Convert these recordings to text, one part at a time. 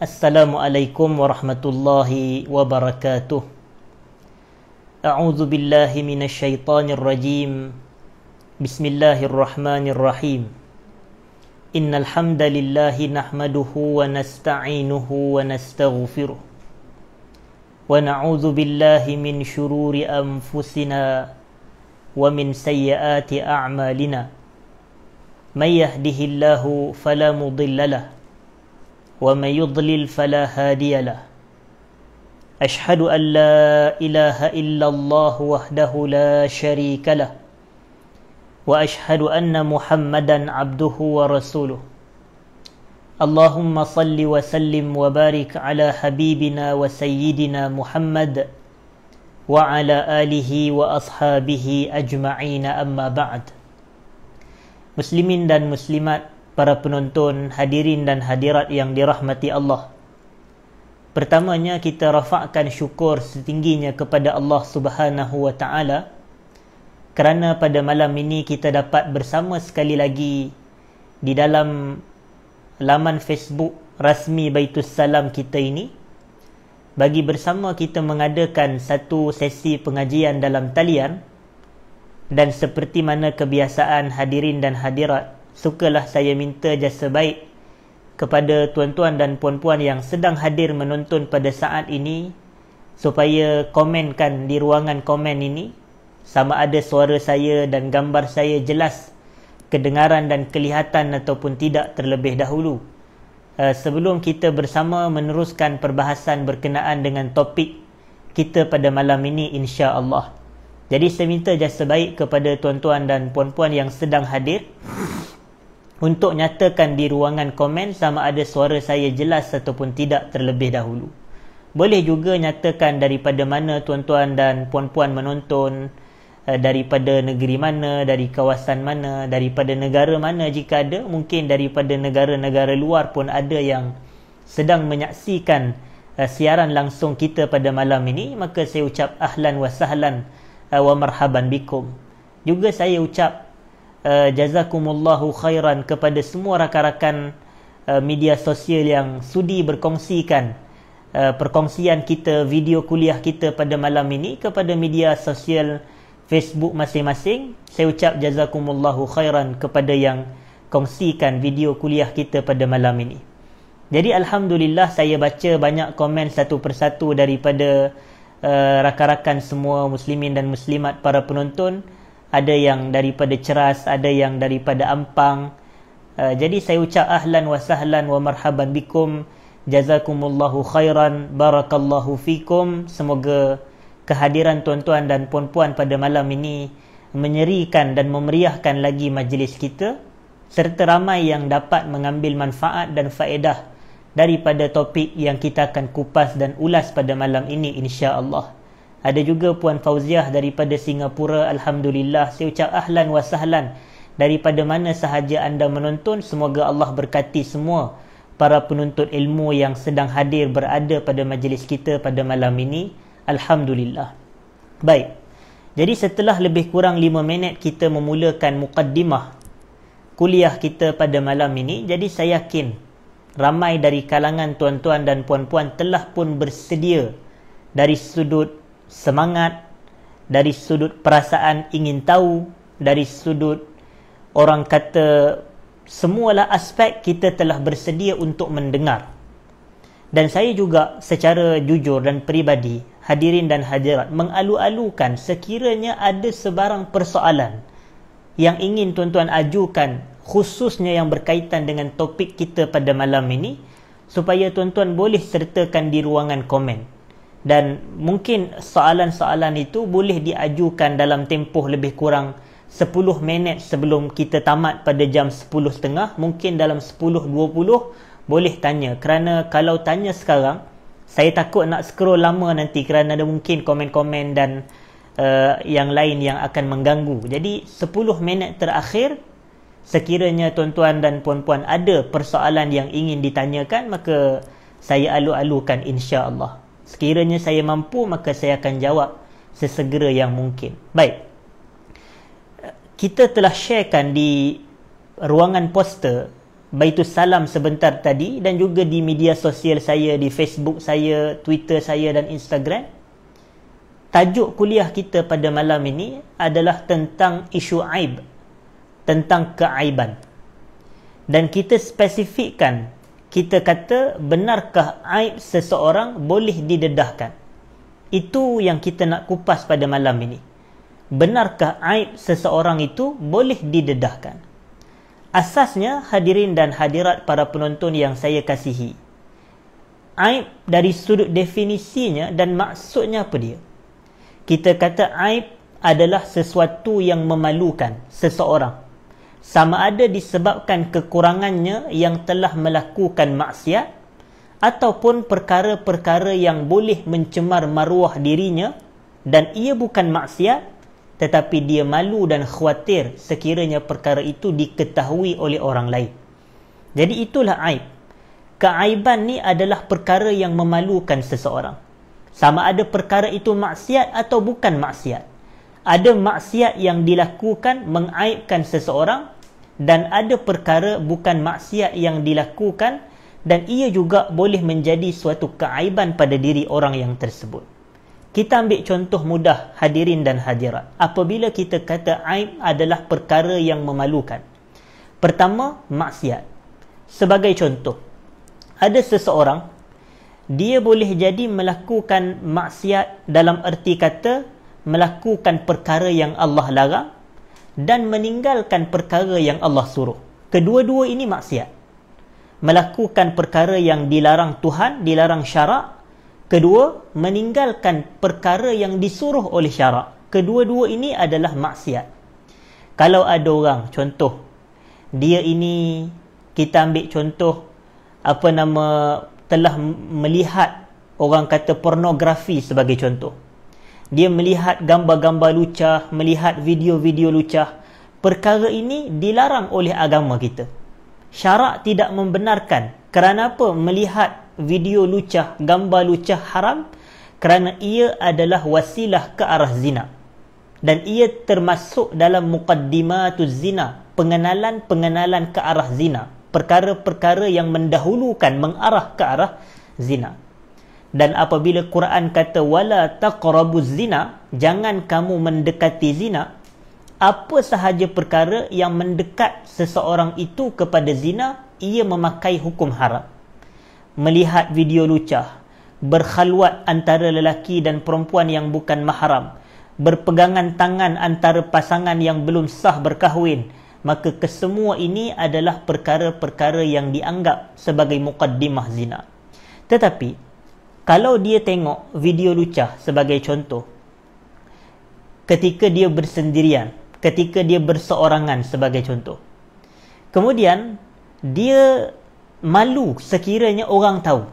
Assalamualaikum warahmatullahi wabarakatuh. A'udzu billahi minasyaitonir rajim. Bismillahirrahmanirrahim. Innal hamdalillah nahmaduhu wa nasta'inuhu wa nastaghfiruh. Wa na'udzu billahi min shururi anfusina wa min sayyiati a'malina. May yahdihillahu fala mudilla lahu ومن يضلل فلا هادي له أشهد أن لا إله إلا الله وحده لا شريك له وأشهد أن محمدا عبده ورسوله اللهم صل وسلم وبارك على حبيبنا وسيدنا محمد وعلى آله وأصحابه أجمعين أما بعد مسلمين dan muslimat para penonton, hadirin dan hadirat yang dirahmati Allah. Pertamanya kita rafakkan syukur setingginya kepada Allah Subhanahu wa taala kerana pada malam ini kita dapat bersama sekali lagi di dalam laman Facebook rasmi Baitul Salam kita ini bagi bersama kita mengadakan satu sesi pengajian dalam talian dan seperti mana kebiasaan hadirin dan hadirat sukalah saya minta jasa baik kepada tuan-tuan dan puan-puan yang sedang hadir menonton pada saat ini supaya komenkan di ruangan komen ini sama ada suara saya dan gambar saya jelas kedengaran dan kelihatan ataupun tidak terlebih dahulu eh, sebelum kita bersama meneruskan perbahasan berkenaan dengan topik kita pada malam ini insya-Allah. Jadi saya minta jasa baik kepada tuan-tuan dan puan-puan yang sedang hadir untuk nyatakan di ruangan komen sama ada suara saya jelas ataupun tidak terlebih dahulu. Boleh juga nyatakan daripada mana tuan-tuan dan puan-puan menonton, eh, daripada negeri mana, dari kawasan mana, daripada negara mana jika ada, mungkin daripada negara-negara luar pun ada yang sedang menyaksikan eh, siaran langsung kita pada malam ini, maka saya ucap ahlan wa sahlan eh, wa marhaban bikum. Juga saya ucap Eh, jazakumullahu khairan kepada semua rakan-rakan uh, media sosial yang sudi berkongsikan uh, perkongsian kita video kuliah kita pada malam ini kepada media sosial Facebook masing-masing saya ucap jazakumullahu khairan kepada yang kongsikan video kuliah kita pada malam ini jadi alhamdulillah saya baca banyak komen satu persatu daripada uh, rakan-rakan semua muslimin dan muslimat para penonton ada yang daripada Ceras, ada yang daripada Ampang. Uh, jadi saya ucap ahlan wa sahlan wa marhaban bikum. Jazakumullahu khairan, barakallahu fikum. Semoga kehadiran tuan-tuan dan puan-puan pada malam ini menyerikan dan memeriahkan lagi majlis kita serta ramai yang dapat mengambil manfaat dan faedah daripada topik yang kita akan kupas dan ulas pada malam ini insya-Allah. Ada juga Puan Fauziah daripada Singapura. Alhamdulillah. Saya ucap ahlan wa sahlan. Daripada mana sahaja anda menonton, semoga Allah berkati semua para penuntut ilmu yang sedang hadir berada pada majlis kita pada malam ini. Alhamdulillah. Baik. Jadi setelah lebih kurang 5 minit kita memulakan mukaddimah kuliah kita pada malam ini, jadi saya yakin ramai dari kalangan tuan-tuan dan puan-puan telah pun bersedia dari sudut semangat, dari sudut perasaan ingin tahu, dari sudut orang kata semualah aspek kita telah bersedia untuk mendengar. Dan saya juga secara jujur dan peribadi, hadirin dan hadirat mengalu-alukan sekiranya ada sebarang persoalan yang ingin tuan-tuan ajukan khususnya yang berkaitan dengan topik kita pada malam ini supaya tuan-tuan boleh sertakan di ruangan komen dan mungkin soalan-soalan itu boleh diajukan dalam tempoh lebih kurang 10 minit sebelum kita tamat pada jam 10.30 mungkin dalam 10.20 boleh tanya kerana kalau tanya sekarang saya takut nak scroll lama nanti kerana ada mungkin komen-komen dan uh, yang lain yang akan mengganggu jadi 10 minit terakhir sekiranya tuan-tuan dan puan-puan ada persoalan yang ingin ditanyakan maka saya alu-alukan insya-Allah Sekiranya saya mampu, maka saya akan jawab sesegera yang mungkin. Baik. Kita telah sharekan di ruangan poster Baitul Salam sebentar tadi dan juga di media sosial saya, di Facebook saya, Twitter saya dan Instagram. Tajuk kuliah kita pada malam ini adalah tentang isu aib, tentang keaiban. Dan kita spesifikkan kita kata benarkah aib seseorang boleh didedahkan? Itu yang kita nak kupas pada malam ini. Benarkah aib seseorang itu boleh didedahkan? Asasnya hadirin dan hadirat para penonton yang saya kasihi. Aib dari sudut definisinya dan maksudnya apa dia? Kita kata aib adalah sesuatu yang memalukan seseorang sama ada disebabkan kekurangannya yang telah melakukan maksiat ataupun perkara-perkara yang boleh mencemar maruah dirinya dan ia bukan maksiat tetapi dia malu dan khawatir sekiranya perkara itu diketahui oleh orang lain jadi itulah aib keaiban ni adalah perkara yang memalukan seseorang sama ada perkara itu maksiat atau bukan maksiat ada maksiat yang dilakukan mengaibkan seseorang dan ada perkara bukan maksiat yang dilakukan dan ia juga boleh menjadi suatu keaiban pada diri orang yang tersebut. Kita ambil contoh mudah hadirin dan hadirat. Apabila kita kata aib adalah perkara yang memalukan. Pertama, maksiat. Sebagai contoh, ada seseorang, dia boleh jadi melakukan maksiat dalam erti kata melakukan perkara yang Allah larang dan meninggalkan perkara yang Allah suruh. Kedua-dua ini maksiat. Melakukan perkara yang dilarang Tuhan, dilarang syarak. Kedua, meninggalkan perkara yang disuruh oleh syarak. Kedua-dua ini adalah maksiat. Kalau ada orang, contoh, dia ini, kita ambil contoh, apa nama, telah melihat orang kata pornografi sebagai contoh dia melihat gambar-gambar lucah, melihat video-video lucah. Perkara ini dilarang oleh agama kita. Syarak tidak membenarkan. Kerana apa? Melihat video lucah, gambar lucah haram kerana ia adalah wasilah ke arah zina. Dan ia termasuk dalam muqaddimatuz zina, pengenalan-pengenalan ke arah zina, perkara-perkara yang mendahulukan mengarah ke arah zina dan apabila Quran kata wala taqrabuz zina jangan kamu mendekati zina apa sahaja perkara yang mendekat seseorang itu kepada zina ia memakai hukum haram melihat video lucah berkhaluat antara lelaki dan perempuan yang bukan mahram berpegangan tangan antara pasangan yang belum sah berkahwin maka kesemua ini adalah perkara-perkara yang dianggap sebagai mukaddimah zina tetapi kalau dia tengok video lucah sebagai contoh ketika dia bersendirian ketika dia berseorangan sebagai contoh kemudian dia malu sekiranya orang tahu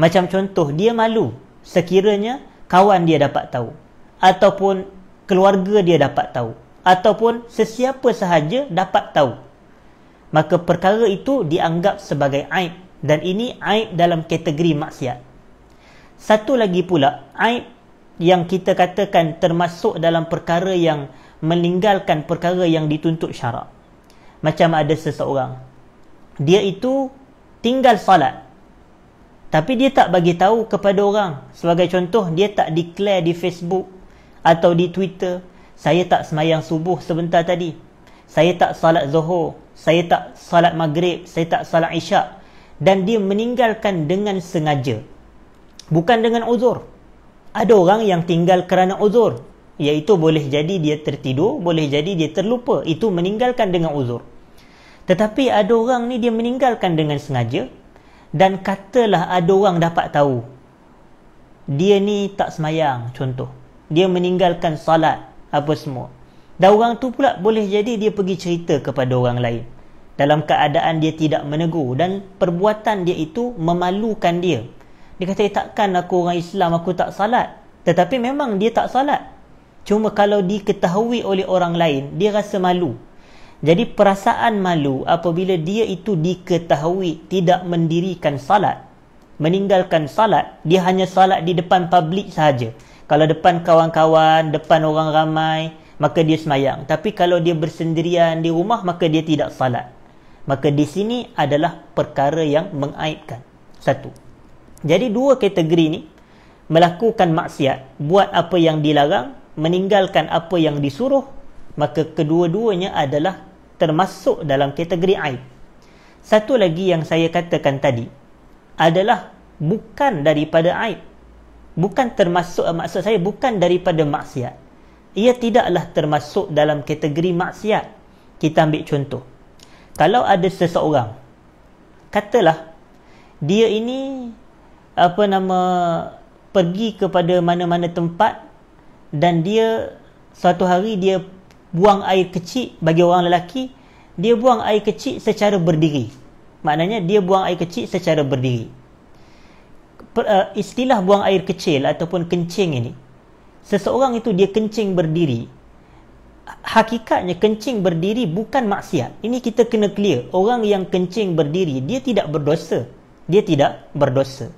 macam contoh dia malu sekiranya kawan dia dapat tahu ataupun keluarga dia dapat tahu ataupun sesiapa sahaja dapat tahu maka perkara itu dianggap sebagai aib dan ini aib dalam kategori maksiat satu lagi pula, aib yang kita katakan termasuk dalam perkara yang meninggalkan perkara yang dituntut syarak. Macam ada seseorang, dia itu tinggal salat. Tapi dia tak bagi tahu kepada orang. Sebagai contoh, dia tak declare di Facebook atau di Twitter, saya tak semayang subuh sebentar tadi. Saya tak salat zuhur, saya tak salat maghrib, saya tak salat isyak. Dan dia meninggalkan dengan sengaja bukan dengan uzur. Ada orang yang tinggal kerana uzur, iaitu boleh jadi dia tertidur, boleh jadi dia terlupa, itu meninggalkan dengan uzur. Tetapi ada orang ni dia meninggalkan dengan sengaja dan katalah ada orang dapat tahu. Dia ni tak semayang contoh. Dia meninggalkan salat apa semua. Dan orang tu pula boleh jadi dia pergi cerita kepada orang lain. Dalam keadaan dia tidak menegur dan perbuatan dia itu memalukan dia dia kata, takkan aku orang Islam, aku tak salat. Tetapi memang dia tak salat. Cuma kalau diketahui oleh orang lain, dia rasa malu. Jadi perasaan malu apabila dia itu diketahui tidak mendirikan salat, meninggalkan salat, dia hanya salat di depan publik sahaja. Kalau depan kawan-kawan, depan orang ramai, maka dia semayang. Tapi kalau dia bersendirian di rumah, maka dia tidak salat. Maka di sini adalah perkara yang mengaibkan. Satu. Satu. Jadi dua kategori ni melakukan maksiat, buat apa yang dilarang, meninggalkan apa yang disuruh, maka kedua-duanya adalah termasuk dalam kategori aib. Satu lagi yang saya katakan tadi adalah bukan daripada aib. Bukan termasuk maksud saya bukan daripada maksiat. Ia tidaklah termasuk dalam kategori maksiat. Kita ambil contoh. Kalau ada seseorang katalah dia ini apa nama pergi kepada mana-mana tempat dan dia suatu hari dia buang air kecil bagi orang lelaki dia buang air kecil secara berdiri maknanya dia buang air kecil secara berdiri per, uh, istilah buang air kecil ataupun kencing ini seseorang itu dia kencing berdiri hakikatnya kencing berdiri bukan maksiat ini kita kena clear orang yang kencing berdiri dia tidak berdosa dia tidak berdosa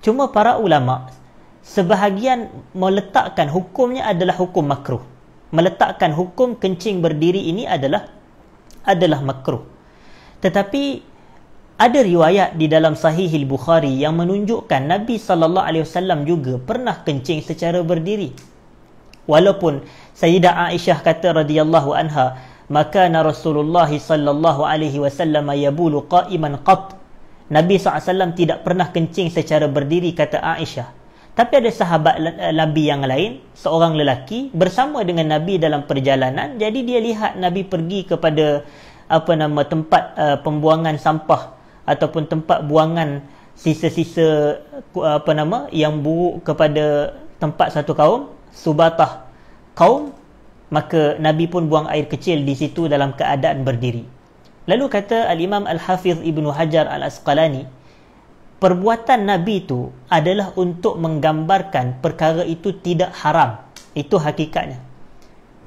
Cuma para ulama sebahagian meletakkan hukumnya adalah hukum makruh. Meletakkan hukum kencing berdiri ini adalah adalah makruh. Tetapi ada riwayat di dalam Sahih Al-Bukhari yang menunjukkan Nabi sallallahu alaihi wasallam juga pernah kencing secara berdiri. Walaupun Sayyidah Aisyah kata radhiyallahu anha, maka Rasulullah sallallahu alaihi wasallam yabulu qa'iman qat' Nabi SAW tidak pernah kencing secara berdiri kata Aisyah. Tapi ada sahabat Nabi eh, yang lain, seorang lelaki bersama dengan Nabi dalam perjalanan. Jadi dia lihat Nabi pergi kepada apa nama tempat uh, pembuangan sampah ataupun tempat buangan sisa-sisa uh, apa nama yang buruk kepada tempat satu kaum, subatah kaum. Maka Nabi pun buang air kecil di situ dalam keadaan berdiri. Lalu kata Al-Imam Al-Hafiz Ibn Hajar Al-Asqalani, perbuatan Nabi itu adalah untuk menggambarkan perkara itu tidak haram. Itu hakikatnya.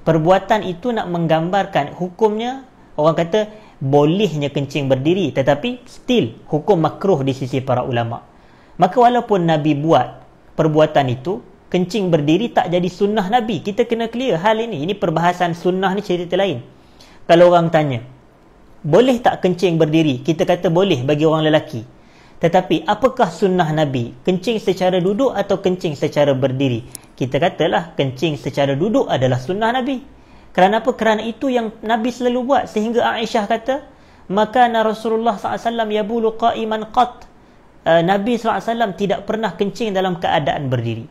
Perbuatan itu nak menggambarkan hukumnya, orang kata bolehnya kencing berdiri tetapi still hukum makruh di sisi para ulama. Maka walaupun Nabi buat perbuatan itu, kencing berdiri tak jadi sunnah Nabi. Kita kena clear hal ini. Ini perbahasan sunnah ni cerita lain. Kalau orang tanya, boleh tak kencing berdiri? Kita kata boleh bagi orang lelaki. Tetapi apakah sunnah Nabi? Kencing secara duduk atau kencing secara berdiri? Kita katalah kencing secara duduk adalah sunnah Nabi. Kerana apa? Kerana itu yang Nabi selalu buat sehingga Aisyah kata, "Maka Rasulullah SAW yabulu qa'iman qat." Eh, Nabi SAW tidak pernah kencing dalam keadaan berdiri.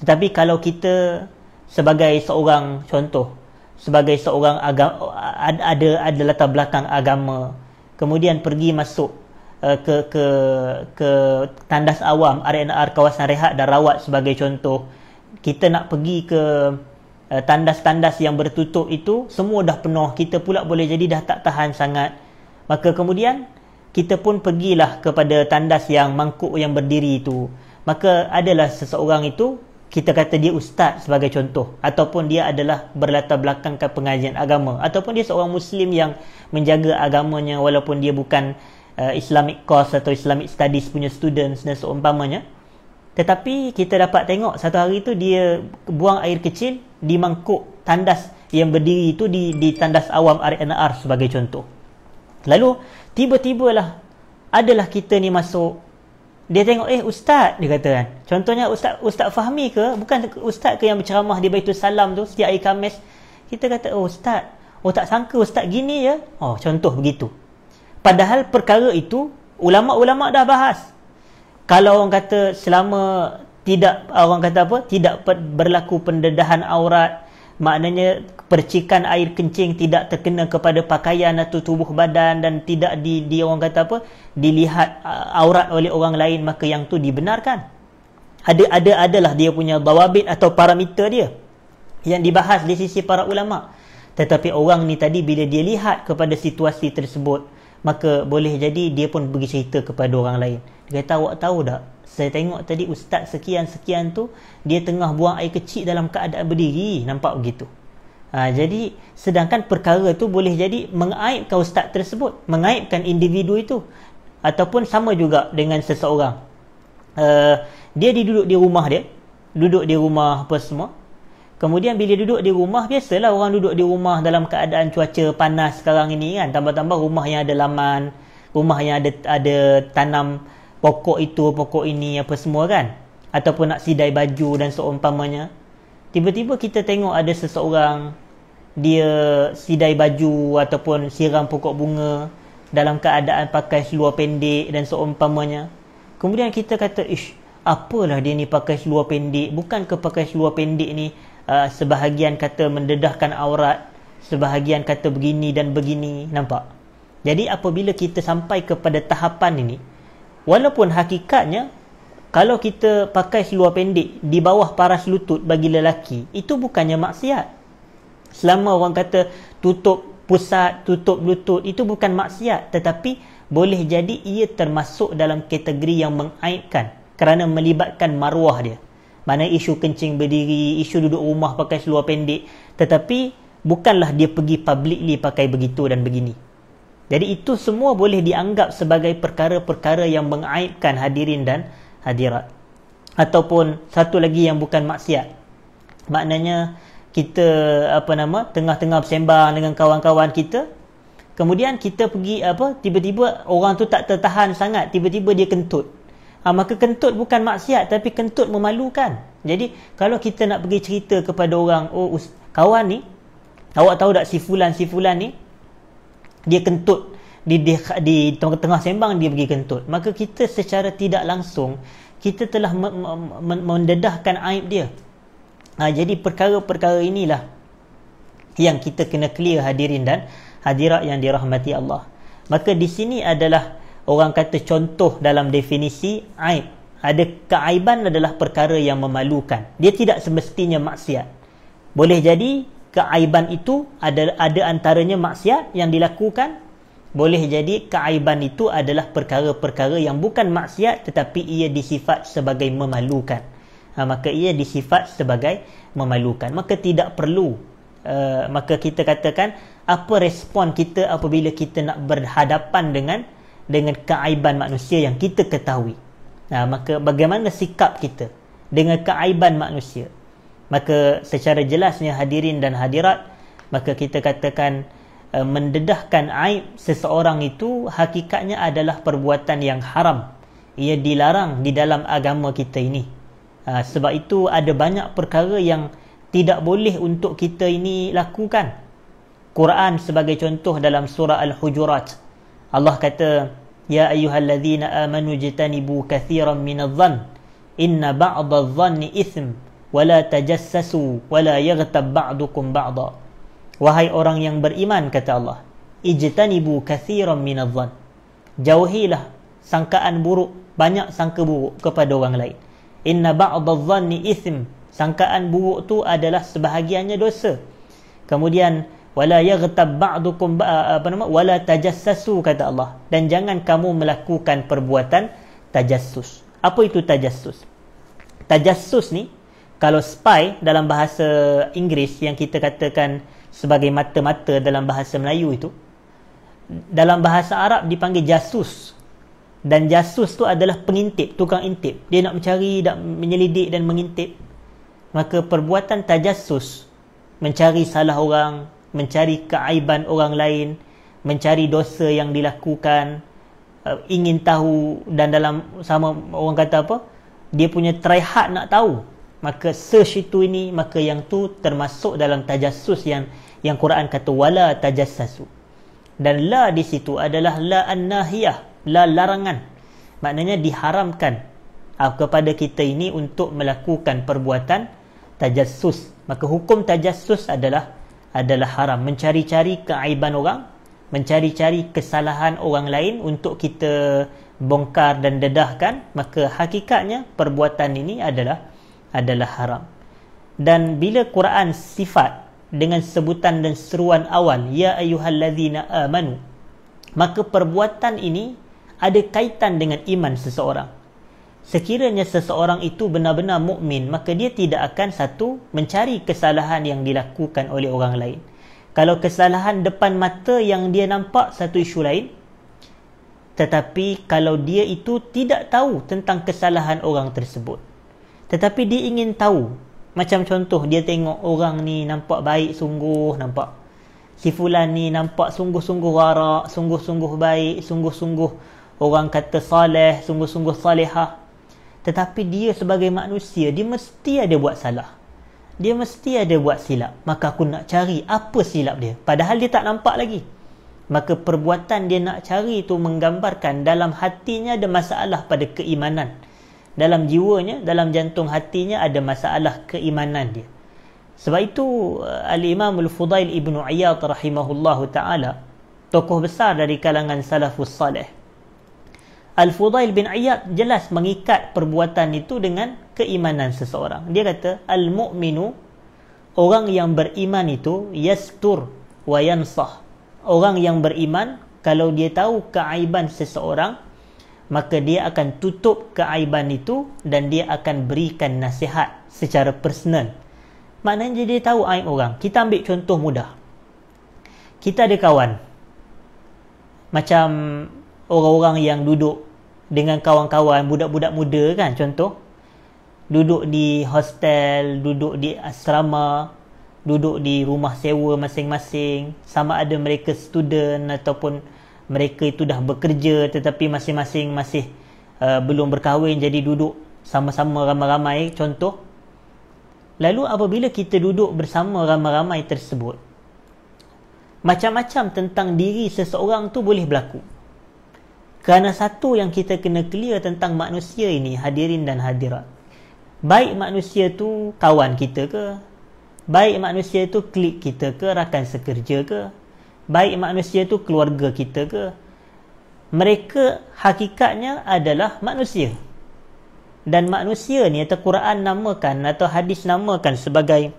Tetapi kalau kita sebagai seorang contoh, sebagai seorang agama ada, ada ada latar belakang agama kemudian pergi masuk uh, ke ke ke tandas awam RNR kawasan rehat dan rawat sebagai contoh kita nak pergi ke uh, tandas-tandas yang bertutup itu semua dah penuh kita pula boleh jadi dah tak tahan sangat maka kemudian kita pun pergilah kepada tandas yang mangkuk yang berdiri itu maka adalah seseorang itu kita kata dia ustaz sebagai contoh ataupun dia adalah berlatar belakangkan pengajian agama ataupun dia seorang muslim yang menjaga agamanya walaupun dia bukan uh, islamic course atau islamic studies punya students dan seumpamanya tetapi kita dapat tengok satu hari tu dia buang air kecil di mangkuk tandas yang berdiri tu di, di tandas awam RNR sebagai contoh lalu tiba-tibalah adalah kita ni masuk dia tengok eh ustaz dia kata kan contohnya ustaz ustaz Fahmi ke bukan ustaz ke yang berceramah di Baitul Salam tu setiap hari Khamis kita kata oh ustaz oh tak sangka ustaz gini ya oh contoh begitu padahal perkara itu ulama-ulama dah bahas kalau orang kata selama tidak orang kata apa tidak berlaku pendedahan aurat maknanya percikan air kencing tidak terkena kepada pakaian atau tubuh badan dan tidak di di orang kata apa dilihat uh, aurat oleh orang lain maka yang tu dibenarkan ada ada adalah dia punya bawabit atau parameter dia yang dibahas di sisi para ulama tetapi orang ni tadi bila dia lihat kepada situasi tersebut maka boleh jadi dia pun bagi cerita kepada orang lain dia kata awak tahu tak saya tengok tadi ustaz sekian-sekian tu dia tengah buang air kecil dalam keadaan berdiri nampak begitu Ha, jadi sedangkan perkara tu boleh jadi mengaibkan ustaz tersebut, mengaibkan individu itu ataupun sama juga dengan seseorang. Uh, dia duduk di rumah dia, duduk di rumah apa semua. Kemudian bila duduk di rumah biasalah orang duduk di rumah dalam keadaan cuaca panas sekarang ini kan, tambah-tambah rumah yang ada laman, rumah yang ada ada tanam pokok itu, pokok ini apa semua kan ataupun nak sidai baju dan seumpamanya. Tiba-tiba kita tengok ada seseorang dia sidai baju ataupun siram pokok bunga dalam keadaan pakai seluar pendek dan seumpamanya. Kemudian kita kata, ish, apalah dia ni pakai seluar pendek. Bukankah pakai seluar pendek ni uh, sebahagian kata mendedahkan aurat, sebahagian kata begini dan begini, nampak? Jadi apabila kita sampai kepada tahapan ini, walaupun hakikatnya kalau kita pakai seluar pendek di bawah paras lutut bagi lelaki, itu bukannya maksiat selama orang kata tutup pusat, tutup lutut, itu bukan maksiat tetapi boleh jadi ia termasuk dalam kategori yang mengaibkan kerana melibatkan maruah dia. Mana isu kencing berdiri, isu duduk rumah pakai seluar pendek tetapi bukanlah dia pergi publicly pakai begitu dan begini. Jadi itu semua boleh dianggap sebagai perkara-perkara yang mengaibkan hadirin dan hadirat. Ataupun satu lagi yang bukan maksiat. Maknanya kita apa nama tengah-tengah bersembang dengan kawan-kawan kita kemudian kita pergi apa tiba-tiba orang tu tak tertahan sangat tiba-tiba dia kentut ha, maka kentut bukan maksiat tapi kentut memalukan jadi kalau kita nak pergi cerita kepada orang oh kawan ni awak tahu tak si fulan si fulan ni dia kentut di, di, di tengah-tengah sembang dia pergi kentut maka kita secara tidak langsung kita telah mendedahkan aib dia Ha, jadi perkara-perkara inilah yang kita kena clear hadirin dan hadirat yang dirahmati Allah. Maka di sini adalah orang kata contoh dalam definisi aib. Ada keaiban adalah perkara yang memalukan. Dia tidak semestinya maksiat. Boleh jadi keaiban itu ada, ada antaranya maksiat yang dilakukan. Boleh jadi keaiban itu adalah perkara-perkara yang bukan maksiat tetapi ia disifat sebagai memalukan. Ha, maka ia disifat sebagai memalukan maka tidak perlu uh, maka kita katakan apa respon kita apabila kita nak berhadapan dengan dengan keaiban manusia yang kita ketahui nah ha, maka bagaimana sikap kita dengan keaiban manusia maka secara jelasnya hadirin dan hadirat maka kita katakan uh, mendedahkan aib seseorang itu hakikatnya adalah perbuatan yang haram ia dilarang di dalam agama kita ini Ah, sebab itu ada banyak perkara yang tidak boleh untuk kita ini lakukan Quran sebagai contoh dalam surah Al-Hujurat Allah kata Ya ayuhalladzina amanu jitanibu kathiran minadzan Inna ba'dadzanni ithm Wala tajassasu Wala yagtab ba'dukum ba'da Wahai orang yang beriman kata Allah Ijitanibu kathiran minadzan Jauhilah sangkaan buruk Banyak sangka buruk kepada orang lain inna ba'dha dhanni ithm sangkaan buruk tu adalah sebahagiannya dosa kemudian wala yaghtab ba'dukum apa nama wala tajassasu kata Allah dan jangan kamu melakukan perbuatan tajassus apa itu tajassus tajassus ni kalau spy dalam bahasa Inggeris yang kita katakan sebagai mata-mata dalam bahasa Melayu itu dalam bahasa Arab dipanggil jasus dan jasus tu adalah pengintip tukang intip dia nak mencari nak menyelidik dan mengintip maka perbuatan tajasus, mencari salah orang mencari keaiban orang lain mencari dosa yang dilakukan uh, ingin tahu dan dalam sama orang kata apa dia punya try hard nak tahu maka search itu ini maka yang tu termasuk dalam tajasus yang yang Quran kata wala tajassasu dan la di situ adalah la annahiyah larangan maknanya diharamkan uh, kepada kita ini untuk melakukan perbuatan tajassus maka hukum tajassus adalah adalah haram mencari-cari keaiban orang mencari-cari kesalahan orang lain untuk kita bongkar dan dedahkan maka hakikatnya perbuatan ini adalah adalah haram dan bila Quran sifat dengan sebutan dan seruan awal ya ayuhallazina amanu maka perbuatan ini ada kaitan dengan iman seseorang. Sekiranya seseorang itu benar-benar mukmin, maka dia tidak akan satu mencari kesalahan yang dilakukan oleh orang lain. Kalau kesalahan depan mata yang dia nampak satu isu lain, tetapi kalau dia itu tidak tahu tentang kesalahan orang tersebut. Tetapi dia ingin tahu. Macam contoh dia tengok orang ni nampak baik sungguh, nampak si fulan ni nampak sungguh-sungguh warak, sungguh-sungguh baik, sungguh-sungguh orang kata soleh, sungguh-sungguh solehah. Tetapi dia sebagai manusia, dia mesti ada buat salah. Dia mesti ada buat silap. Maka aku nak cari apa silap dia. Padahal dia tak nampak lagi. Maka perbuatan dia nak cari itu menggambarkan dalam hatinya ada masalah pada keimanan. Dalam jiwanya, dalam jantung hatinya ada masalah keimanan dia. Sebab itu eh, Al-Imam Al-Fudail Ibn Iyad rahimahullahu ta'ala, tokoh besar dari kalangan Salafus Salih, Al-Fudail bin Iyad jelas mengikat perbuatan itu dengan keimanan seseorang. Dia kata, Al-Mu'minu, orang yang beriman itu, yastur wa yansah. Orang yang beriman, kalau dia tahu keaiban seseorang, maka dia akan tutup keaiban itu dan dia akan berikan nasihat secara personal. Maknanya dia tahu aib orang. Kita ambil contoh mudah. Kita ada kawan. Macam orang-orang yang duduk dengan kawan-kawan budak-budak muda kan contoh duduk di hostel, duduk di asrama, duduk di rumah sewa masing-masing, sama ada mereka student ataupun mereka itu dah bekerja tetapi masing-masing masih uh, belum berkahwin jadi duduk sama-sama ramai-ramai contoh lalu apabila kita duduk bersama ramai-ramai tersebut macam-macam tentang diri seseorang tu boleh berlaku kerana satu yang kita kena clear tentang manusia ini, hadirin dan hadirat. Baik manusia tu kawan kita ke? Baik manusia tu klik kita ke, rakan sekerja ke? Baik manusia tu keluarga kita ke? Mereka hakikatnya adalah manusia. Dan manusia ni atau Quran namakan atau hadis namakan sebagai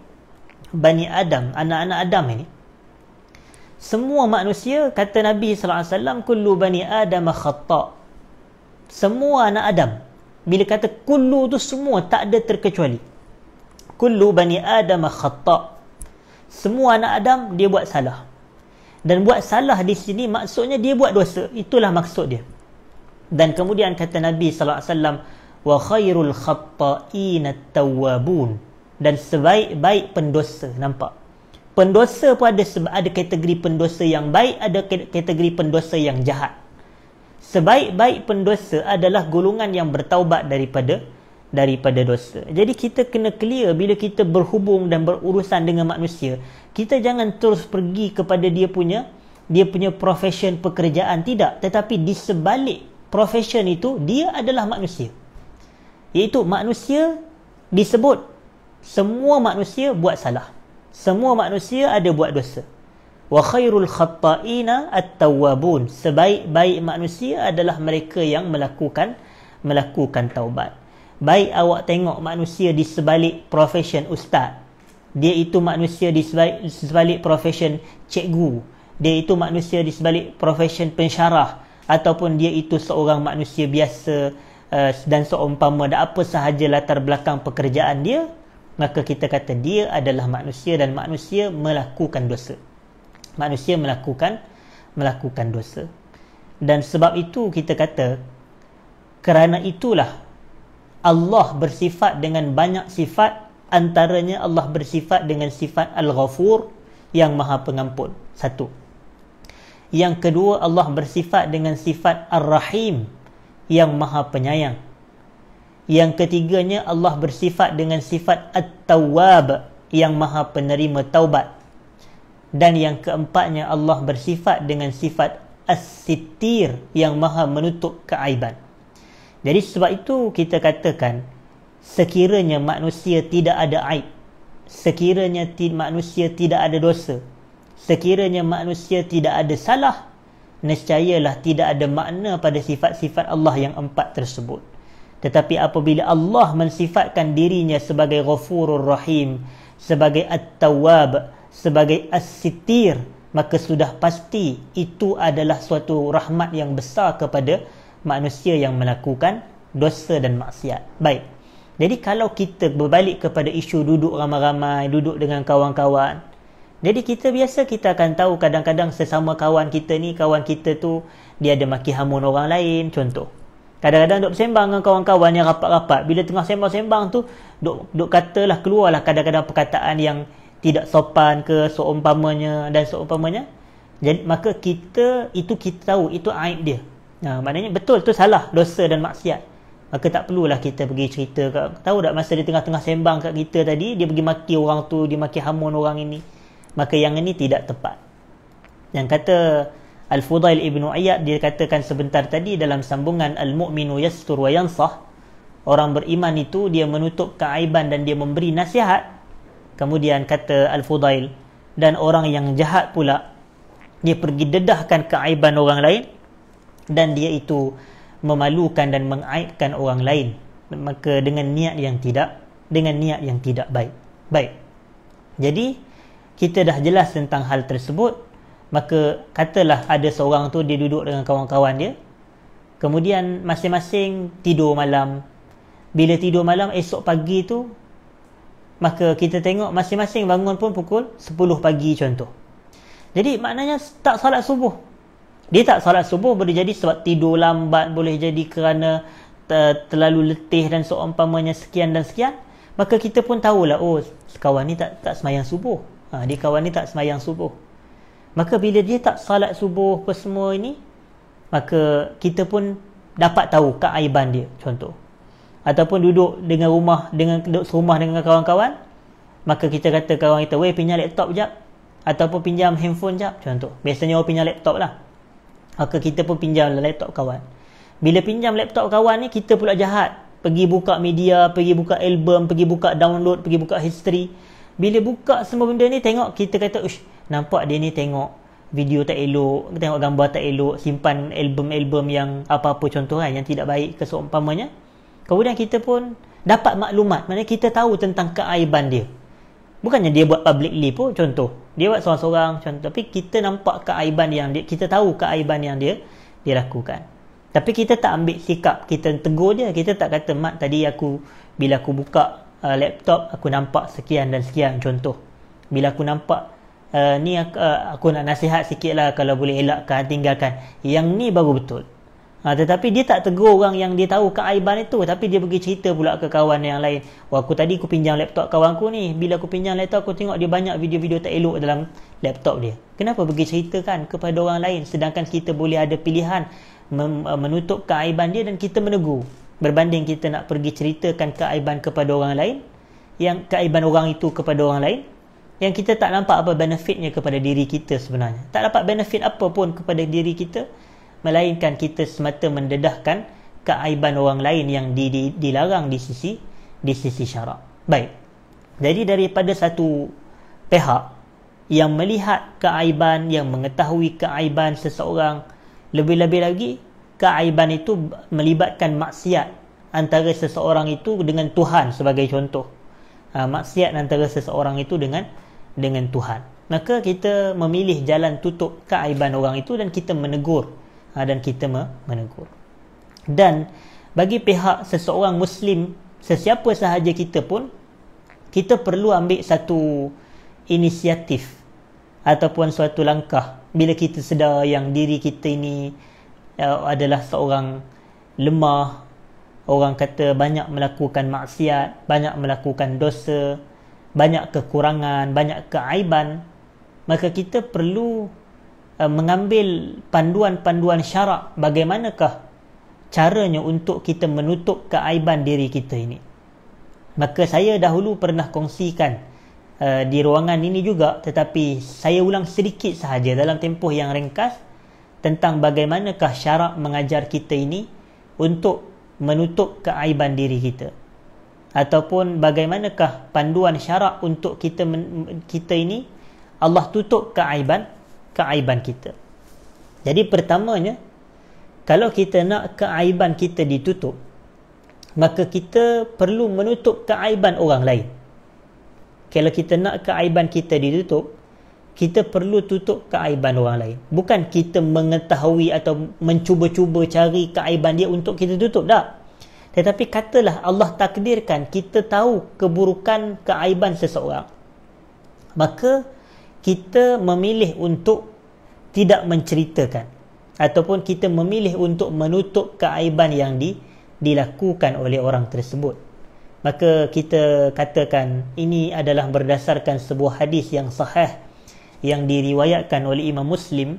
Bani Adam, anak-anak Adam ini semua manusia kata Nabi sallallahu alaihi wasallam kullu bani adam khata. Semua anak Adam. Bila kata kullu tu semua tak ada terkecuali. Kullu bani adam khata. Semua anak Adam dia buat salah. Dan buat salah di sini maksudnya dia buat dosa. Itulah maksud dia. Dan kemudian kata Nabi sallallahu alaihi wasallam wa khairul khata'in at-tawwabun. Dan sebaik-baik pendosa nampak pendosa pun ada ada kategori pendosa yang baik ada kategori pendosa yang jahat sebaik-baik pendosa adalah golongan yang bertaubat daripada daripada dosa jadi kita kena clear bila kita berhubung dan berurusan dengan manusia kita jangan terus pergi kepada dia punya dia punya profession pekerjaan tidak tetapi di sebalik profession itu dia adalah manusia iaitu manusia disebut semua manusia buat salah semua manusia ada buat dosa. Wa khairul khata'ina at-tawwabun. Sebaik-baik manusia adalah mereka yang melakukan melakukan taubat. Baik awak tengok manusia di sebalik profession ustaz. Dia itu manusia di sebalik, sebalik profession cikgu. Dia itu manusia di sebalik profession pensyarah ataupun dia itu seorang manusia biasa uh, dan seumpama dan apa sahaja latar belakang pekerjaan dia maka kita kata dia adalah manusia dan manusia melakukan dosa manusia melakukan melakukan dosa dan sebab itu kita kata kerana itulah Allah bersifat dengan banyak sifat antaranya Allah bersifat dengan sifat Al-Ghafur yang maha pengampun satu yang kedua Allah bersifat dengan sifat Ar-Rahim yang maha penyayang yang ketiganya Allah bersifat dengan sifat At-Tawwab yang Maha penerima taubat. Dan yang keempatnya Allah bersifat dengan sifat As-Sittir yang Maha menutup keaiban. Jadi sebab itu kita katakan sekiranya manusia tidak ada aib, sekiranya manusia tidak ada dosa, sekiranya manusia tidak ada salah, nescayalah tidak ada makna pada sifat-sifat Allah yang empat tersebut. Tetapi apabila Allah mensifatkan dirinya sebagai Ghafurur Rahim, sebagai at tawab sebagai as sitir maka sudah pasti itu adalah suatu rahmat yang besar kepada manusia yang melakukan dosa dan maksiat. Baik. Jadi kalau kita berbalik kepada isu duduk ramai-ramai, duduk dengan kawan-kawan, jadi kita biasa kita akan tahu kadang-kadang sesama kawan kita ni, kawan kita tu, dia ada maki hamun orang lain, contoh. Kadang-kadang duk sembang dengan kawan-kawan yang rapat-rapat. Bila tengah sembang-sembang tu, duk, duk katalah, keluarlah kadang-kadang perkataan yang tidak sopan ke seumpamanya dan seumpamanya. Jadi, maka kita, itu kita tahu, itu aib dia. Nah, ha, maknanya betul tu salah, dosa dan maksiat. Maka tak perlulah kita pergi cerita. Kat, tahu tak masa dia tengah-tengah sembang kat kita tadi, dia pergi maki orang tu, dia maki hamun orang ini. Maka yang ini tidak tepat. Yang kata... Al-Fudail Ibn Ayyad dikatakan sebentar tadi dalam sambungan Al-Mu'minu yastur wa yansah Orang beriman itu dia menutup keaiban dan dia memberi nasihat Kemudian kata Al-Fudail Dan orang yang jahat pula Dia pergi dedahkan keaiban orang lain Dan dia itu memalukan dan mengaibkan orang lain Maka dengan niat yang tidak Dengan niat yang tidak baik Baik Jadi kita dah jelas tentang hal tersebut maka katalah ada seorang tu dia duduk dengan kawan-kawan dia kemudian masing-masing tidur malam bila tidur malam esok pagi tu maka kita tengok masing-masing bangun pun pukul 10 pagi contoh jadi maknanya tak salat subuh dia tak salat subuh boleh jadi sebab tidur lambat boleh jadi kerana ter- terlalu letih dan seumpamanya sekian dan sekian maka kita pun tahulah oh kawan ni tak tak semayang subuh ha, dia kawan ni tak semayang subuh Maka bila dia tak salat subuh apa semua ini, maka kita pun dapat tahu keaiban dia contoh. Ataupun duduk dengan rumah dengan duduk serumah dengan kawan-kawan, maka kita kata kawan kita, "Wei, pinjam laptop jap." Ataupun pinjam handphone jap contoh. Biasanya orang pinjam laptop lah. Maka kita pun pinjam laptop kawan. Bila pinjam laptop kawan ni kita pula jahat. Pergi buka media, pergi buka album, pergi buka download, pergi buka history. Bila buka semua benda ni tengok kita kata, "Ush, nampak dia ni tengok video tak elok, tengok gambar tak elok, simpan album-album yang apa-apa contoh kan, yang tidak baik ke seumpamanya. Kemudian kita pun dapat maklumat, maknanya kita tahu tentang keaiban dia. Bukannya dia buat public leap pun contoh. Dia buat seorang-seorang contoh. Tapi kita nampak keaiban yang dia, kita tahu keaiban yang dia, dia lakukan. Tapi kita tak ambil sikap, kita tegur dia, kita tak kata, mak tadi aku, bila aku buka uh, laptop, aku nampak sekian dan sekian contoh. Bila aku nampak uh, ni aku, uh, aku nak nasihat sikit lah kalau boleh elakkan tinggalkan yang ni baru betul Ha, tetapi dia tak tegur orang yang dia tahu keaiban itu tapi dia pergi cerita pula ke kawan yang lain oh, aku tadi aku pinjam laptop kawan aku ni bila aku pinjam laptop aku tengok dia banyak video-video tak elok dalam laptop dia kenapa pergi ceritakan kepada orang lain sedangkan kita boleh ada pilihan mem- eh, menutup keaiban dia dan kita menegur berbanding kita nak pergi ceritakan keaiban kepada orang lain yang keaiban orang itu kepada orang lain yang kita tak nampak apa benefitnya kepada diri kita sebenarnya. Tak dapat benefit apa pun kepada diri kita melainkan kita semata mendedahkan keaiban orang lain yang di, di, dilarang di sisi di sisi syarak. Baik. Jadi daripada satu pihak yang melihat keaiban yang mengetahui keaiban seseorang lebih-lebih lagi keaiban itu melibatkan maksiat antara seseorang itu dengan Tuhan sebagai contoh. Ha, maksiat antara seseorang itu dengan dengan Tuhan. Maka kita memilih jalan tutup keaiban orang itu dan kita menegur ha, dan kita me menegur. Dan bagi pihak seseorang muslim, sesiapa sahaja kita pun kita perlu ambil satu inisiatif ataupun suatu langkah bila kita sedar yang diri kita ini uh, adalah seorang lemah orang kata banyak melakukan maksiat banyak melakukan dosa banyak kekurangan, banyak keaiban, maka kita perlu eh, mengambil panduan-panduan syarak bagaimanakah caranya untuk kita menutup keaiban diri kita ini. Maka saya dahulu pernah kongsikan uh, di ruangan ini juga tetapi saya ulang sedikit sahaja dalam tempoh yang ringkas tentang bagaimanakah syarak mengajar kita ini untuk menutup keaiban diri kita ataupun bagaimanakah panduan syarak untuk kita kita ini Allah tutup keaiban keaiban kita. Jadi pertamanya kalau kita nak keaiban kita ditutup maka kita perlu menutup keaiban orang lain. Kalau kita nak keaiban kita ditutup kita perlu tutup keaiban orang lain. Bukan kita mengetahui atau mencuba-cuba cari keaiban dia untuk kita tutup. Tak. Tetapi katalah Allah takdirkan kita tahu keburukan keaiban seseorang. Maka kita memilih untuk tidak menceritakan ataupun kita memilih untuk menutup keaiban yang di, dilakukan oleh orang tersebut. Maka kita katakan ini adalah berdasarkan sebuah hadis yang sahih yang diriwayatkan oleh Imam Muslim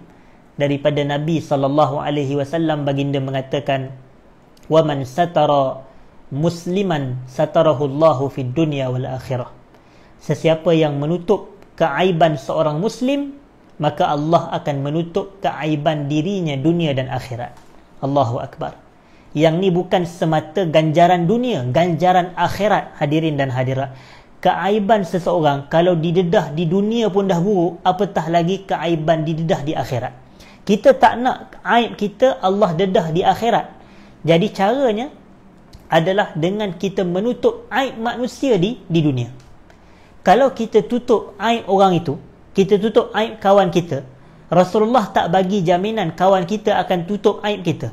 daripada Nabi sallallahu alaihi wasallam baginda mengatakan وَمَنْ سَتَرَى مُسْلِمًا سَتَرَهُ fi فِي wal akhirah. Sesiapa yang menutup keaiban seorang Muslim, maka Allah akan menutup keaiban dirinya dunia dan akhirat. Allahu Akbar. Yang ni bukan semata ganjaran dunia, ganjaran akhirat hadirin dan hadirat. Keaiban seseorang kalau didedah di dunia pun dah buruk, apatah lagi keaiban didedah di akhirat. Kita tak nak aib kita Allah dedah di akhirat. Jadi caranya adalah dengan kita menutup aib manusia di di dunia. Kalau kita tutup aib orang itu, kita tutup aib kawan kita, Rasulullah tak bagi jaminan kawan kita akan tutup aib kita.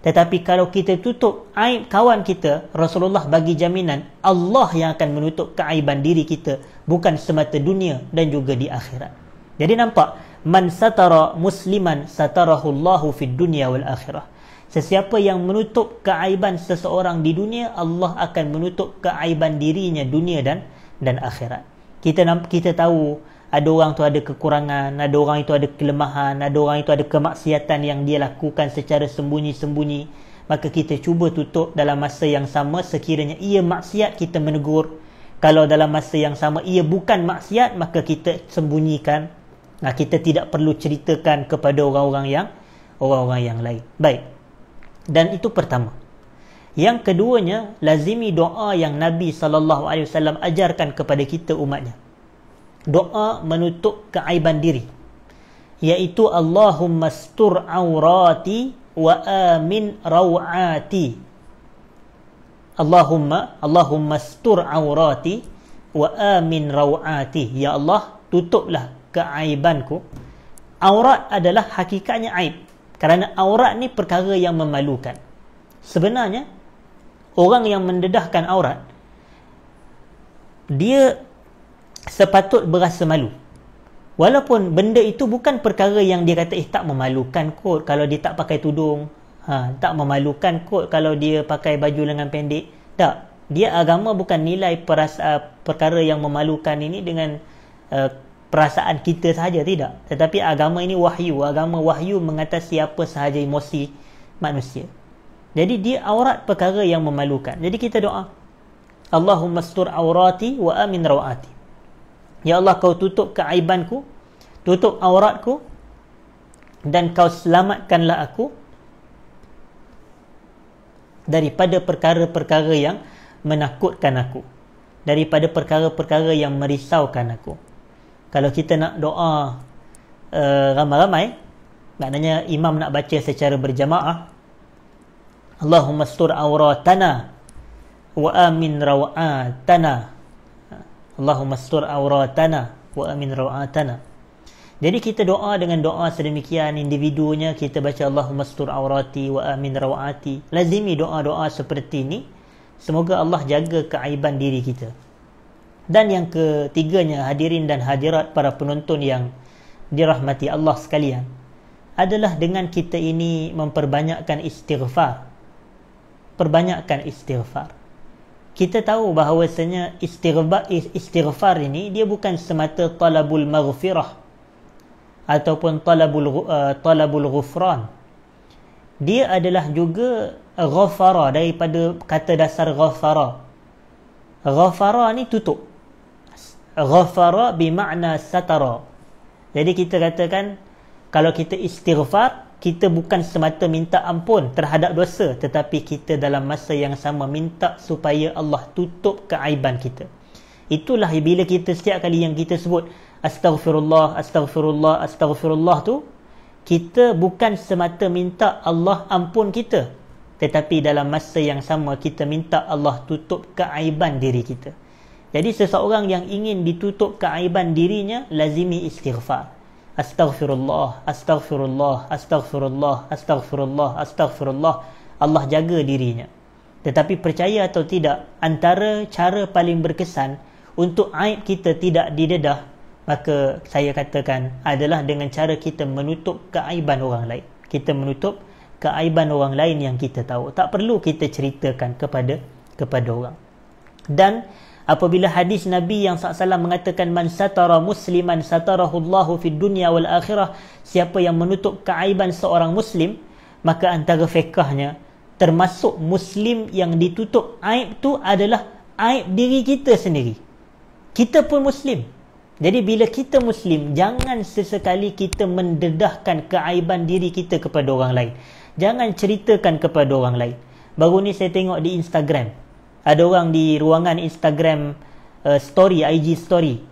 Tetapi kalau kita tutup aib kawan kita, Rasulullah bagi jaminan Allah yang akan menutup keaiban diri kita bukan semata dunia dan juga di akhirat. Jadi nampak man satara musliman satarahu Allahu fid dunya wal akhirah. Sesiapa yang menutup keaiban seseorang di dunia, Allah akan menutup keaiban dirinya dunia dan dan akhirat. Kita kita tahu ada orang tu ada kekurangan, ada orang itu ada kelemahan, ada orang itu ada kemaksiatan yang dia lakukan secara sembunyi-sembunyi. Maka kita cuba tutup dalam masa yang sama sekiranya ia maksiat kita menegur. Kalau dalam masa yang sama ia bukan maksiat maka kita sembunyikan. Nah, kita tidak perlu ceritakan kepada orang-orang yang orang-orang yang lain. Baik. Dan itu pertama. Yang keduanya, lazimi doa yang Nabi SAW ajarkan kepada kita umatnya. Doa menutup keaiban diri. Iaitu Allahumma stur aurati wa amin rawati. Allahumma, Allahumma stur aurati wa amin rawati. Ya Allah, tutuplah keaibanku. Aurat adalah hakikatnya aib kerana aurat ni perkara yang memalukan sebenarnya orang yang mendedahkan aurat dia sepatut berasa malu walaupun benda itu bukan perkara yang dia kata eh tak memalukan kot kalau dia tak pakai tudung ha, tak memalukan kot kalau dia pakai baju lengan pendek tak dia agama bukan nilai perasa ah, perkara yang memalukan ini dengan uh, perasaan kita sahaja tidak tetapi agama ini wahyu agama wahyu mengatasi apa sahaja emosi manusia jadi dia aurat perkara yang memalukan jadi kita doa Allahumma stur aurati wa amin rawati Ya Allah kau tutup keaibanku tutup auratku dan kau selamatkanlah aku daripada perkara-perkara yang menakutkan aku daripada perkara-perkara yang merisaukan aku kalau kita nak doa uh, ramai-ramai maknanya imam nak baca secara berjamaah Allahumma stur auratana wa amin rawatana Allahumma stur auratana wa amin rawatana jadi kita doa dengan doa sedemikian individunya kita baca Allahumma stur aurati wa amin rawati lazimi doa-doa seperti ini semoga Allah jaga keaiban diri kita dan yang ketiganya hadirin dan hadirat para penonton yang dirahmati Allah sekalian adalah dengan kita ini memperbanyakkan istighfar. Perbanyakkan istighfar. Kita tahu bahawasanya istighfar, istighfar ini dia bukan semata talabul maghfirah ataupun talabul uh, talabul ghufran. Dia adalah juga ghafara daripada kata dasar ghafara. Ghafara ni tutup ghafara bimakna satara jadi kita katakan kalau kita istighfar kita bukan semata minta ampun terhadap dosa tetapi kita dalam masa yang sama minta supaya Allah tutup keaiban kita itulah bila kita setiap kali yang kita sebut astaghfirullah astaghfirullah astaghfirullah tu kita bukan semata minta Allah ampun kita tetapi dalam masa yang sama kita minta Allah tutup keaiban diri kita jadi seseorang yang ingin ditutup keaiban dirinya lazimi istighfar. Astaghfirullah, astaghfirullah, astaghfirullah, astaghfirullah, astaghfirullah. Allah jaga dirinya. Tetapi percaya atau tidak, antara cara paling berkesan untuk aib kita tidak didedah, maka saya katakan adalah dengan cara kita menutup keaiban orang lain. Kita menutup keaiban orang lain yang kita tahu. Tak perlu kita ceritakan kepada kepada orang. Dan apabila hadis Nabi yang SAW mengatakan man satara musliman Allahu fi dunia wal akhirah siapa yang menutup keaiban seorang muslim maka antara fekahnya termasuk muslim yang ditutup aib tu adalah aib diri kita sendiri kita pun muslim jadi bila kita muslim jangan sesekali kita mendedahkan keaiban diri kita kepada orang lain jangan ceritakan kepada orang lain baru ni saya tengok di Instagram ada orang di ruangan Instagram uh, story IG story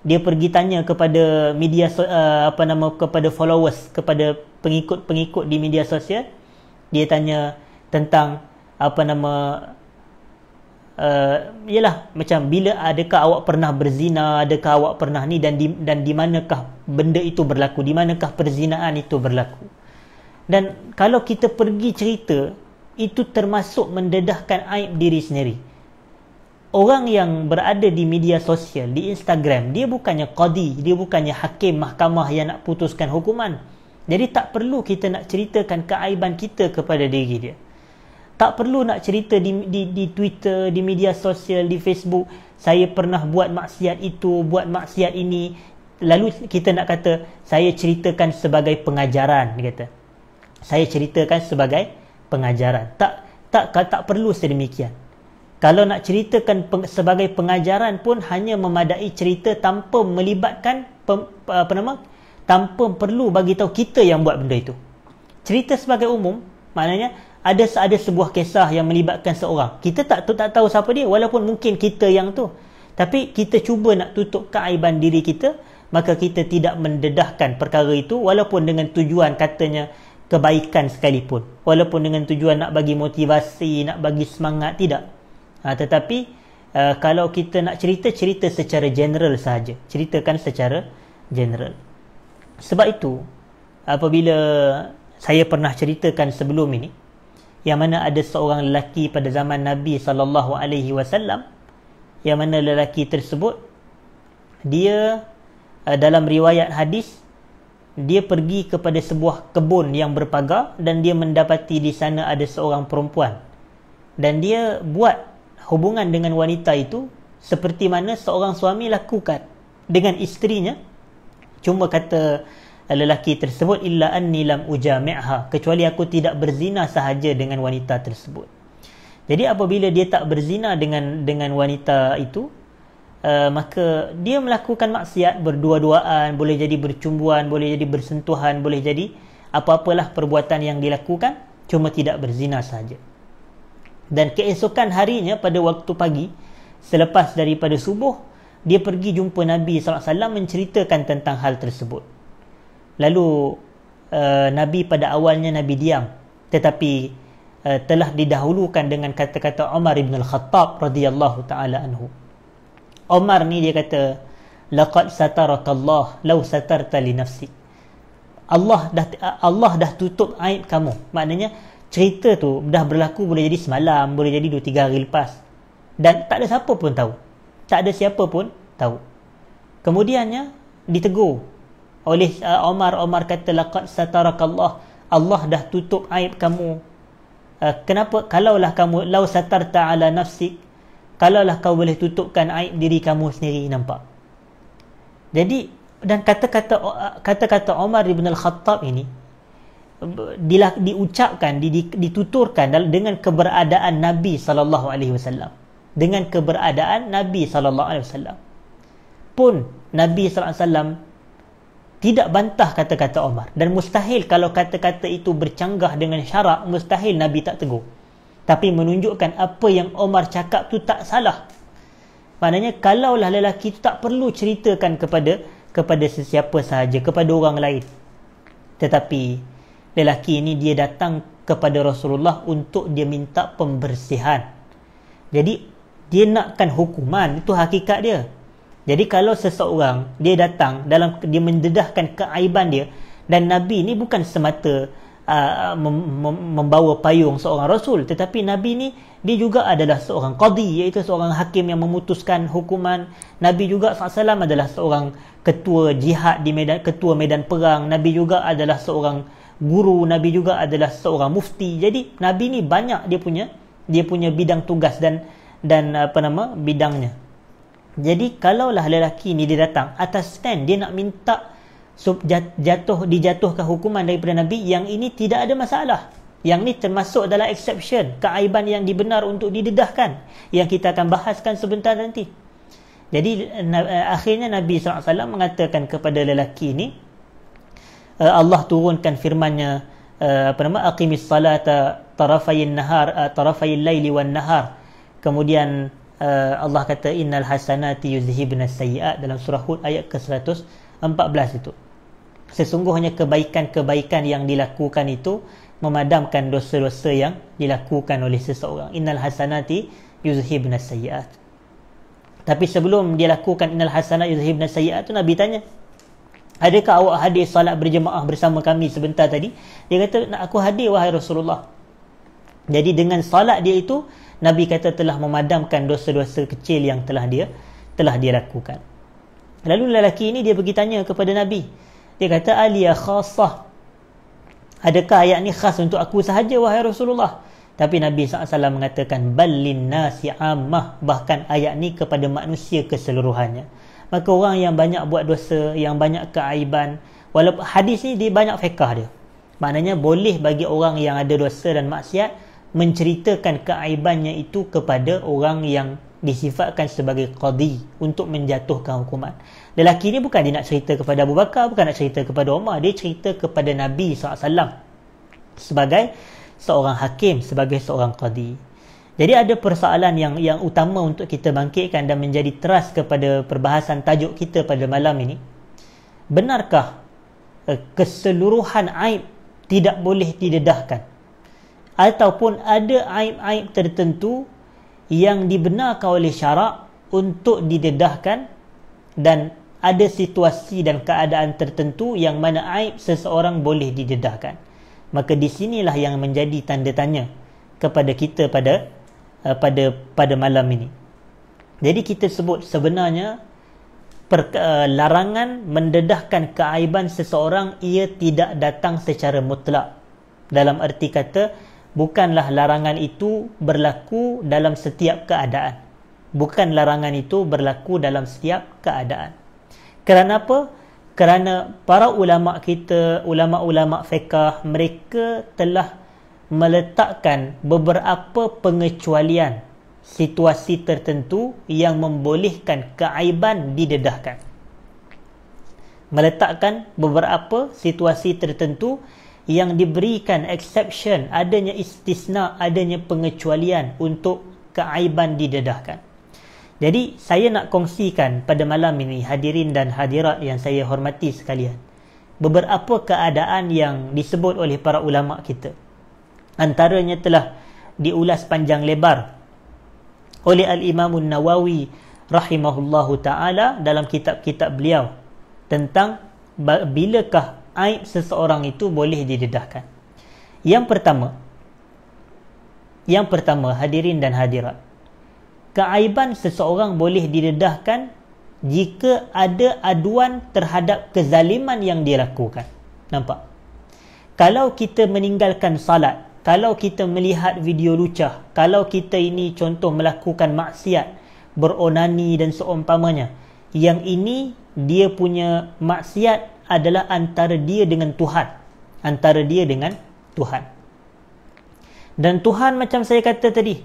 dia pergi tanya kepada media uh, apa nama kepada followers kepada pengikut-pengikut di media sosial dia tanya tentang apa nama uh, eh, yalah macam bila adakah awak pernah berzina adakah awak pernah ni dan di, dan di manakah benda itu berlaku di manakah perzinaan itu berlaku dan kalau kita pergi cerita itu termasuk mendedahkan aib diri sendiri. Orang yang berada di media sosial, di Instagram, dia bukannya qadi, dia bukannya hakim mahkamah yang nak putuskan hukuman. Jadi tak perlu kita nak ceritakan keaiban kita kepada diri dia. Tak perlu nak cerita di, di, di Twitter, di media sosial, di Facebook, saya pernah buat maksiat itu, buat maksiat ini. Lalu kita nak kata, saya ceritakan sebagai pengajaran, dia kata. Saya ceritakan sebagai pengajaran tak tak tak perlu sedemikian kalau nak ceritakan peng, sebagai pengajaran pun hanya memadai cerita tanpa melibatkan pem, apa nama tanpa perlu bagi tahu kita yang buat benda itu cerita sebagai umum maknanya ada ada sebuah kisah yang melibatkan seorang kita tak tak tahu siapa dia walaupun mungkin kita yang tu tapi kita cuba nak tutup keaiban diri kita maka kita tidak mendedahkan perkara itu walaupun dengan tujuan katanya kebaikan sekalipun walaupun dengan tujuan nak bagi motivasi nak bagi semangat tidak ha, tetapi uh, kalau kita nak cerita cerita secara general sahaja ceritakan secara general sebab itu apabila saya pernah ceritakan sebelum ini yang mana ada seorang lelaki pada zaman Nabi sallallahu alaihi wasallam yang mana lelaki tersebut dia uh, dalam riwayat hadis dia pergi kepada sebuah kebun yang berpagar dan dia mendapati di sana ada seorang perempuan dan dia buat hubungan dengan wanita itu seperti mana seorang suami lakukan dengan isterinya cuma kata eh, lelaki tersebut illa anni lam ujami'ha kecuali aku tidak berzina sahaja dengan wanita tersebut jadi apabila dia tak berzina dengan dengan wanita itu uh, maka dia melakukan maksiat berdua-duaan, boleh jadi bercumbuan, boleh jadi bersentuhan, boleh jadi apa-apalah perbuatan yang dilakukan, cuma tidak berzina saja. Dan keesokan harinya pada waktu pagi, selepas daripada subuh, dia pergi jumpa Nabi SAW menceritakan tentang hal tersebut. Lalu uh, Nabi pada awalnya Nabi diam tetapi uh, telah didahulukan dengan kata-kata Umar ibn al-Khattab radhiyallahu taala anhu. Omar ni dia kata laqad satarakallah law satarta li nafsi Allah dah Allah dah tutup aib kamu maknanya cerita tu dah berlaku boleh jadi semalam boleh jadi 2 3 hari lepas dan tak ada siapa pun tahu tak ada siapa pun tahu kemudiannya ditegur oleh uh, Omar Omar kata laqad satarakallah Allah dah tutup aib kamu uh, kenapa kalaulah kamu law satarta ala nafsi kalaulah kau boleh tutupkan aib diri kamu sendiri nampak jadi dan kata-kata kata-kata Umar bin Al-Khattab ini dilah, diucapkan di, dituturkan dengan keberadaan Nabi sallallahu alaihi wasallam dengan keberadaan Nabi sallallahu alaihi wasallam pun Nabi sallallahu alaihi wasallam tidak bantah kata-kata Omar dan mustahil kalau kata-kata itu bercanggah dengan syarak mustahil Nabi tak tegur tapi menunjukkan apa yang Omar cakap tu tak salah maknanya kalaulah lelaki tu tak perlu ceritakan kepada kepada sesiapa sahaja kepada orang lain tetapi lelaki ini dia datang kepada Rasulullah untuk dia minta pembersihan jadi dia nakkan hukuman itu hakikat dia jadi kalau seseorang dia datang dalam dia mendedahkan keaiban dia dan Nabi ini bukan semata-mata Uh, membawa payung seorang rasul tetapi nabi ni dia juga adalah seorang qadi iaitu seorang hakim yang memutuskan hukuman nabi juga sallallahu adalah seorang ketua jihad di medan ketua medan perang nabi juga adalah seorang guru nabi juga adalah seorang mufti jadi nabi ni banyak dia punya dia punya bidang tugas dan dan apa nama bidangnya jadi kalaulah lelaki ni dia datang atas stand dia nak minta sub, jatuh dijatuhkan hukuman daripada Nabi yang ini tidak ada masalah. Yang ni termasuk adalah exception, keaiban yang dibenar untuk didedahkan yang kita akan bahaskan sebentar nanti. Jadi eh, akhirnya Nabi SAW mengatakan kepada lelaki ini eh, Allah turunkan firmannya nya eh, apa nama aqimis salata tarafayin nahar tarafayil laili wan nahar. Kemudian Allah kata innal hasanati yuzhibun sayiat dalam surah Hud ayat ke-114 itu sesungguhnya kebaikan-kebaikan yang dilakukan itu memadamkan dosa-dosa yang dilakukan oleh seseorang innal hasanati yuzhibna sayiat tapi sebelum dia lakukan innal hasanati yuzhibna sayiat tu nabi tanya adakah awak hadir solat berjemaah bersama kami sebentar tadi dia kata nak aku hadir wahai rasulullah jadi dengan solat dia itu nabi kata telah memadamkan dosa-dosa kecil yang telah dia telah dia lakukan lalu lelaki ini dia pergi tanya kepada nabi dia kata aliyah khasah. Adakah ayat ni khas untuk aku sahaja wahai Rasulullah? Tapi Nabi SAW mengatakan balin nasi amah bahkan ayat ni kepada manusia keseluruhannya. Maka orang yang banyak buat dosa, yang banyak keaiban, walaupun hadis ni dia banyak fekah dia. Maknanya boleh bagi orang yang ada dosa dan maksiat menceritakan keaibannya itu kepada orang yang disifatkan sebagai qadi untuk menjatuhkan hukuman lelaki ni bukan dia nak cerita kepada Abu Bakar, bukan nak cerita kepada Omar, dia cerita kepada Nabi SAW sebagai seorang hakim, sebagai seorang qadi. Jadi ada persoalan yang yang utama untuk kita bangkitkan dan menjadi teras kepada perbahasan tajuk kita pada malam ini. Benarkah eh, keseluruhan aib tidak boleh didedahkan? Ataupun ada aib-aib tertentu yang dibenarkan oleh syarak untuk didedahkan dan ada situasi dan keadaan tertentu yang mana aib seseorang boleh didedahkan. Maka di sinilah yang menjadi tanda tanya kepada kita pada uh, pada pada malam ini. Jadi kita sebut sebenarnya per, uh, larangan mendedahkan keaiban seseorang ia tidak datang secara mutlak. Dalam erti kata bukanlah larangan itu berlaku dalam setiap keadaan. Bukan larangan itu berlaku dalam setiap keadaan. Kerana apa? Kerana para ulama kita, ulama-ulama fiqh, mereka telah meletakkan beberapa pengecualian situasi tertentu yang membolehkan keaiban didedahkan. Meletakkan beberapa situasi tertentu yang diberikan exception, adanya istisna, adanya pengecualian untuk keaiban didedahkan. Jadi saya nak kongsikan pada malam ini hadirin dan hadirat yang saya hormati sekalian. Beberapa keadaan yang disebut oleh para ulama kita. Antaranya telah diulas panjang lebar oleh al Imamun Nawawi rahimahullahu taala dalam kitab-kitab beliau tentang bilakah aib seseorang itu boleh didedahkan. Yang pertama yang pertama hadirin dan hadirat keaiban seseorang boleh didedahkan jika ada aduan terhadap kezaliman yang dilakukan. Nampak? Kalau kita meninggalkan salat, kalau kita melihat video lucah, kalau kita ini contoh melakukan maksiat, beronani dan seumpamanya, yang ini dia punya maksiat adalah antara dia dengan Tuhan. Antara dia dengan Tuhan. Dan Tuhan macam saya kata tadi,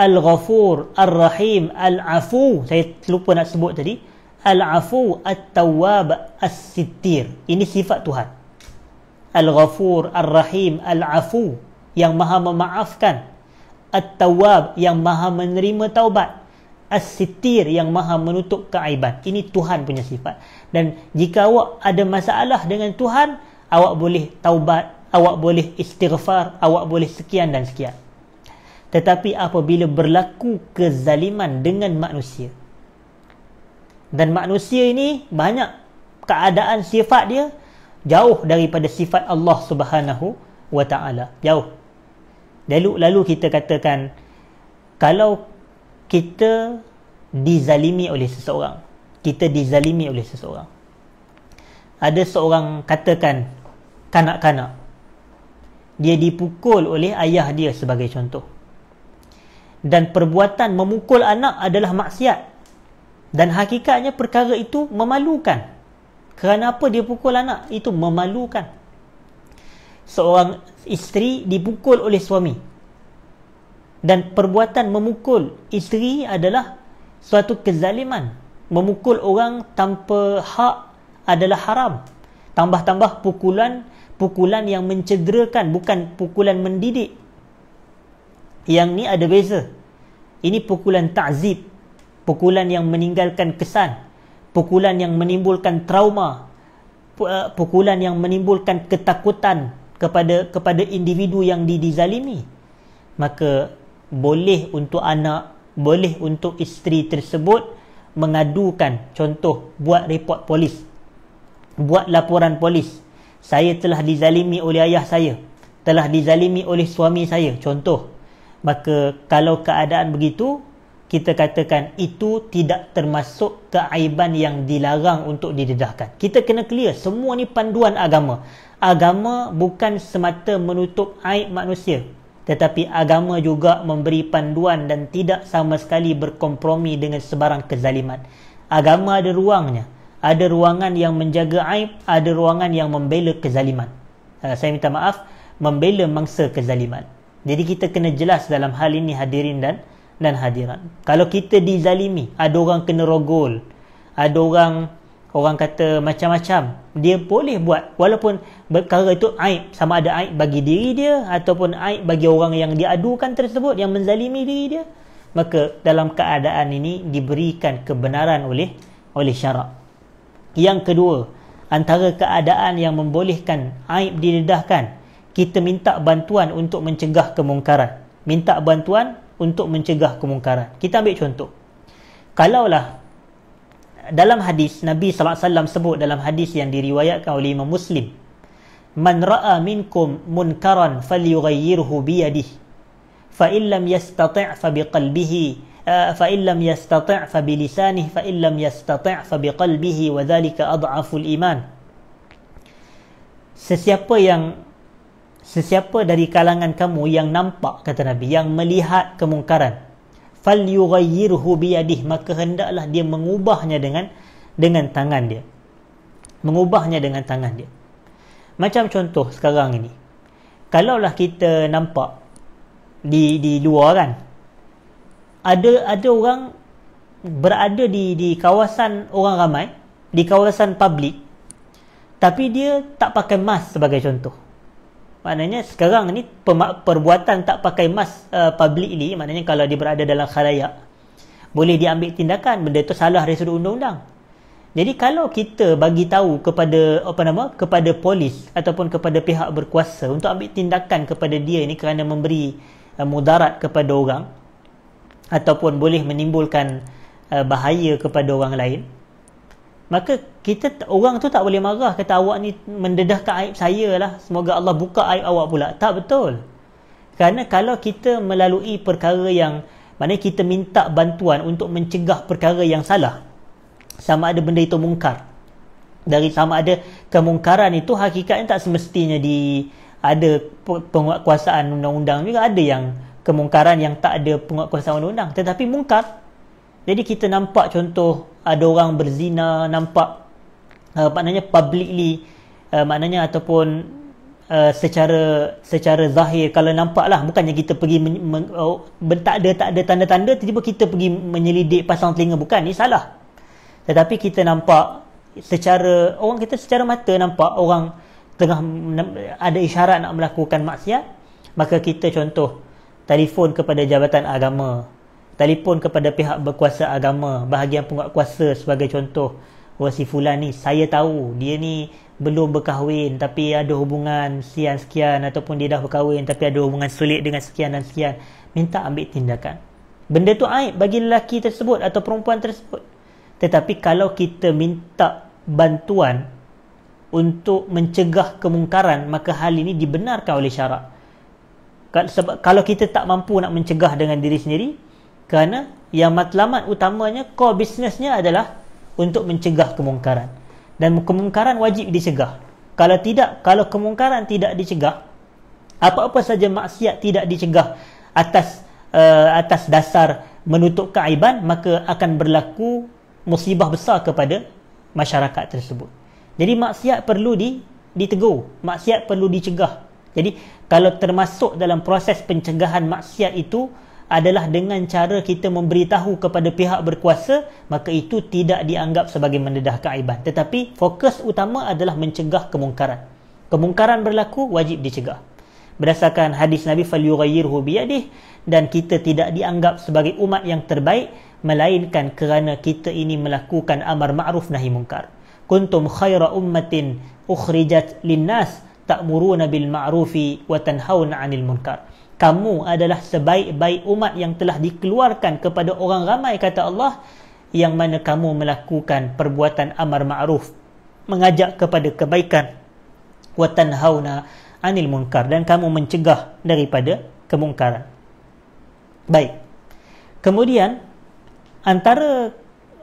Al-Ghafur, Al-Rahim, Al-Afu Saya lupa nak sebut tadi Al-Afu, al tawab Al-Sittir Ini sifat Tuhan Al-Ghafur, Al-Rahim, Al-Afu Yang maha memaafkan al tawab yang maha menerima taubat Al-Sittir, yang maha menutup keaiban Ini Tuhan punya sifat Dan jika awak ada masalah dengan Tuhan Awak boleh taubat, awak boleh istighfar Awak boleh sekian dan sekian tetapi apabila berlaku kezaliman dengan manusia dan manusia ini banyak keadaan sifat dia jauh daripada sifat Allah Subhanahu wa taala jauh lalu lalu kita katakan kalau kita dizalimi oleh seseorang kita dizalimi oleh seseorang ada seorang katakan kanak-kanak dia dipukul oleh ayah dia sebagai contoh dan perbuatan memukul anak adalah maksiat dan hakikatnya perkara itu memalukan kerana apa dia pukul anak itu memalukan seorang isteri dipukul oleh suami dan perbuatan memukul isteri adalah suatu kezaliman memukul orang tanpa hak adalah haram tambah-tambah pukulan pukulan yang mencederakan bukan pukulan mendidik yang ni ada beza. Ini pukulan ta'zib. Pukulan yang meninggalkan kesan. Pukulan yang menimbulkan trauma. Eh, pukulan yang menimbulkan ketakutan kepada kepada individu yang didizalimi. Maka boleh untuk anak, boleh untuk isteri tersebut mengadukan. Contoh, buat report polis. Buat laporan polis. Saya telah dizalimi oleh ayah saya. Telah dizalimi oleh suami saya. Contoh maka kalau keadaan begitu kita katakan itu tidak termasuk keaiban yang dilarang untuk didedahkan. Kita kena clear semua ni panduan agama. Agama bukan semata menutup aib manusia. Tetapi agama juga memberi panduan dan tidak sama sekali berkompromi dengan sebarang kezaliman. Agama ada ruangnya. Ada ruangan yang menjaga aib, ada ruangan yang membela kezaliman. Eh, saya minta maaf, membela mangsa kezaliman. Jadi kita kena jelas dalam hal ini hadirin dan dan hadirat. Kalau kita dizalimi, ada orang kena rogol, ada orang orang kata macam-macam, dia boleh buat walaupun perkara itu aib, sama ada aib bagi diri dia ataupun aib bagi orang yang diadukan tersebut yang menzalimi diri dia. Maka dalam keadaan ini diberikan kebenaran oleh oleh syarak. Yang kedua, antara keadaan yang membolehkan aib didedahkan kita minta bantuan untuk mencegah kemungkaran. Minta bantuan untuk mencegah kemungkaran. Kita ambil contoh. Kalaulah dalam hadis Nabi sallallahu alaihi wasallam sebut dalam hadis yang diriwayatkan oleh Imam Muslim, "Man ra'a minkum munkaran falyughayyirhu bi yadihi. Fa in lam yastati' fa bi qalbihi, fa in lam yastati' fa bi lisanihi, fa in lam yastati' fa bi qalbihi wa dhalika ad'afu al-iman." Sesiapa yang sesiapa dari kalangan kamu yang nampak kata Nabi yang melihat kemungkaran falyughayyirhu biyadihi maka hendaklah dia mengubahnya dengan dengan tangan dia mengubahnya dengan tangan dia macam contoh sekarang ini kalaulah kita nampak di di luar kan ada ada orang berada di di kawasan orang ramai di kawasan publik, tapi dia tak pakai mask sebagai contoh maknanya sekarang ni perbuatan tak pakai mask uh, public ni maknanya kalau dia berada dalam khalayak boleh diambil tindakan benda tu salah dari sudut undang-undang jadi kalau kita bagi tahu kepada apa nama kepada polis ataupun kepada pihak berkuasa untuk ambil tindakan kepada dia ini kerana memberi uh, mudarat kepada orang ataupun boleh menimbulkan uh, bahaya kepada orang lain maka kita orang tu tak boleh marah kata awak ni mendedahkan aib saya lah semoga Allah buka aib awak pula tak betul kerana kalau kita melalui perkara yang mana kita minta bantuan untuk mencegah perkara yang salah sama ada benda itu mungkar dari sama ada kemungkaran itu hakikatnya tak semestinya di ada penguatkuasaan undang-undang juga ada yang kemungkaran yang tak ada penguatkuasaan undang-undang tetapi mungkar jadi kita nampak contoh ada orang berzina nampak uh, maknanya publicly uh, maknanya ataupun uh, secara secara zahir kalau nampak lah bukannya kita pergi men, men, oh, ben, tak ada tak ada tanda-tanda tiba-tiba kita pergi menyelidik pasang telinga bukan ni salah tetapi kita nampak secara orang kita secara mata nampak orang tengah ada isyarat nak melakukan maksiat maka kita contoh telefon kepada jabatan agama telefon kepada pihak berkuasa agama bahagian penguatkuasa sebagai contoh wasi oh, fulan ni saya tahu dia ni belum berkahwin tapi ada hubungan sekian-sekian ataupun dia dah berkahwin tapi ada hubungan sulit dengan sekian dan sekian minta ambil tindakan benda tu aib bagi lelaki tersebut atau perempuan tersebut tetapi kalau kita minta bantuan untuk mencegah kemungkaran maka hal ini dibenarkan oleh syarak kalau kita tak mampu nak mencegah dengan diri sendiri kerana yang matlamat utamanya core bisnesnya adalah untuk mencegah kemungkaran dan kemungkaran wajib dicegah kalau tidak kalau kemungkaran tidak dicegah apa-apa saja maksiat tidak dicegah atas uh, atas dasar menutup kaiban maka akan berlaku musibah besar kepada masyarakat tersebut jadi maksiat perlu di ditegur maksiat perlu dicegah jadi kalau termasuk dalam proses pencegahan maksiat itu adalah dengan cara kita memberitahu kepada pihak berkuasa maka itu tidak dianggap sebagai mendedah keaiban tetapi fokus utama adalah mencegah kemungkaran kemungkaran berlaku wajib dicegah berdasarkan hadis Nabi falyughayyirhu biyadih dan kita tidak dianggap sebagai umat yang terbaik melainkan kerana kita ini melakukan amar ma'ruf nahi mungkar kuntum khaira ummatin ukhrijat linnas ta'muruna bil ma'rufi wa tanhauna 'anil munkar kamu adalah sebaik-baik umat yang telah dikeluarkan kepada orang ramai kata Allah yang mana kamu melakukan perbuatan amar ma'ruf mengajak kepada kebaikan wa tanhauna anil munkar dan kamu mencegah daripada kemungkaran baik kemudian antara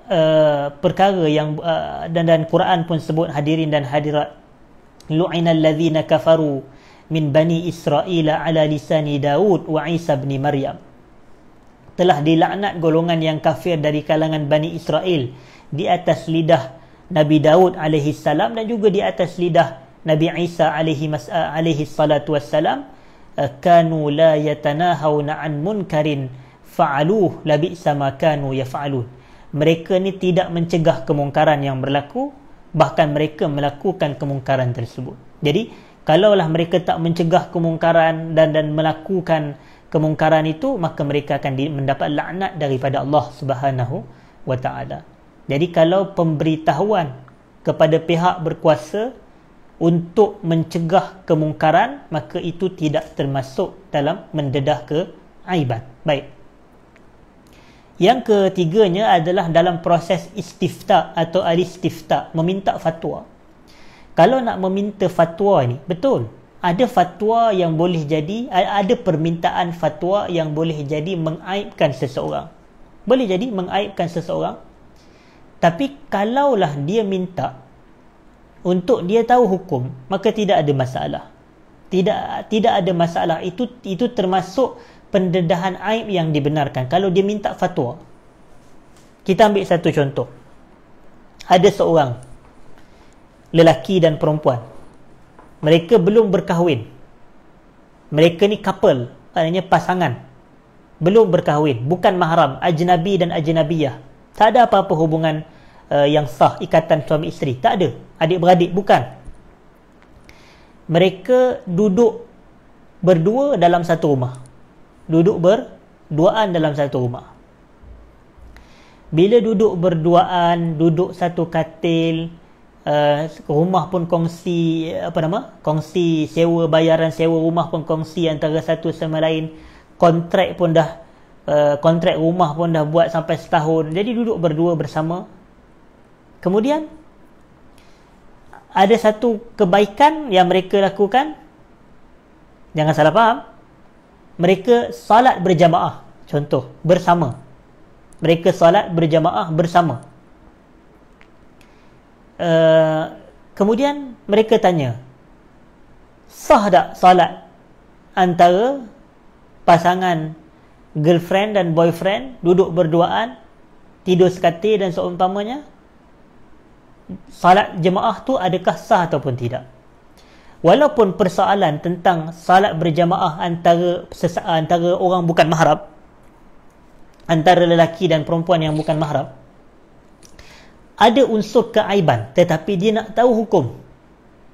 uh, perkara yang uh, dan dan Quran pun sebut hadirin dan hadirat lu'inal ladzina kafaru min bani Israel ala lisani Daud wa Isa bni Maryam. Telah dilaknat golongan yang kafir dari kalangan bani Israel di atas lidah Nabi Daud alaihi salam dan juga di atas lidah Nabi Isa alaihi eh, alaihi salatu wassalam eh, kanu la yatanahawna an munkarin fa'aluh labi sama kanu yafaluh mereka ni tidak mencegah kemungkaran yang berlaku bahkan mereka melakukan kemungkaran tersebut jadi kalaulah mereka tak mencegah kemungkaran dan dan melakukan kemungkaran itu maka mereka akan mendapat laknat daripada Allah Subhanahu wa taala. Jadi kalau pemberitahuan kepada pihak berkuasa untuk mencegah kemungkaran maka itu tidak termasuk dalam mendedah ke aibat. Baik. Yang ketiganya adalah dalam proses istifta atau alistifta meminta fatwa kalau nak meminta fatwa ni betul ada fatwa yang boleh jadi ada permintaan fatwa yang boleh jadi mengaibkan seseorang boleh jadi mengaibkan seseorang tapi kalaulah dia minta untuk dia tahu hukum maka tidak ada masalah tidak tidak ada masalah itu itu termasuk pendedahan aib yang dibenarkan kalau dia minta fatwa kita ambil satu contoh ada seorang lelaki dan perempuan mereka belum berkahwin mereka ni couple artinya pasangan belum berkahwin bukan mahram ajnabi dan ajnabiyah tak ada apa-apa hubungan uh, yang sah ikatan suami isteri tak ada adik beradik bukan mereka duduk berdua dalam satu rumah duduk berduaan dalam satu rumah bila duduk berduaan duduk satu katil uh, rumah pun kongsi apa nama kongsi sewa bayaran sewa rumah pun kongsi antara satu sama lain kontrak pun dah uh, kontrak rumah pun dah buat sampai setahun jadi duduk berdua bersama kemudian ada satu kebaikan yang mereka lakukan jangan salah faham mereka salat berjamaah contoh bersama mereka salat berjamaah bersama uh, kemudian mereka tanya sah tak salat antara pasangan girlfriend dan boyfriend duduk berduaan tidur sekati dan seumpamanya salat jemaah tu adakah sah ataupun tidak walaupun persoalan tentang salat berjemaah antara antara orang bukan mahram antara lelaki dan perempuan yang bukan mahram ada unsur keaiban tetapi dia nak tahu hukum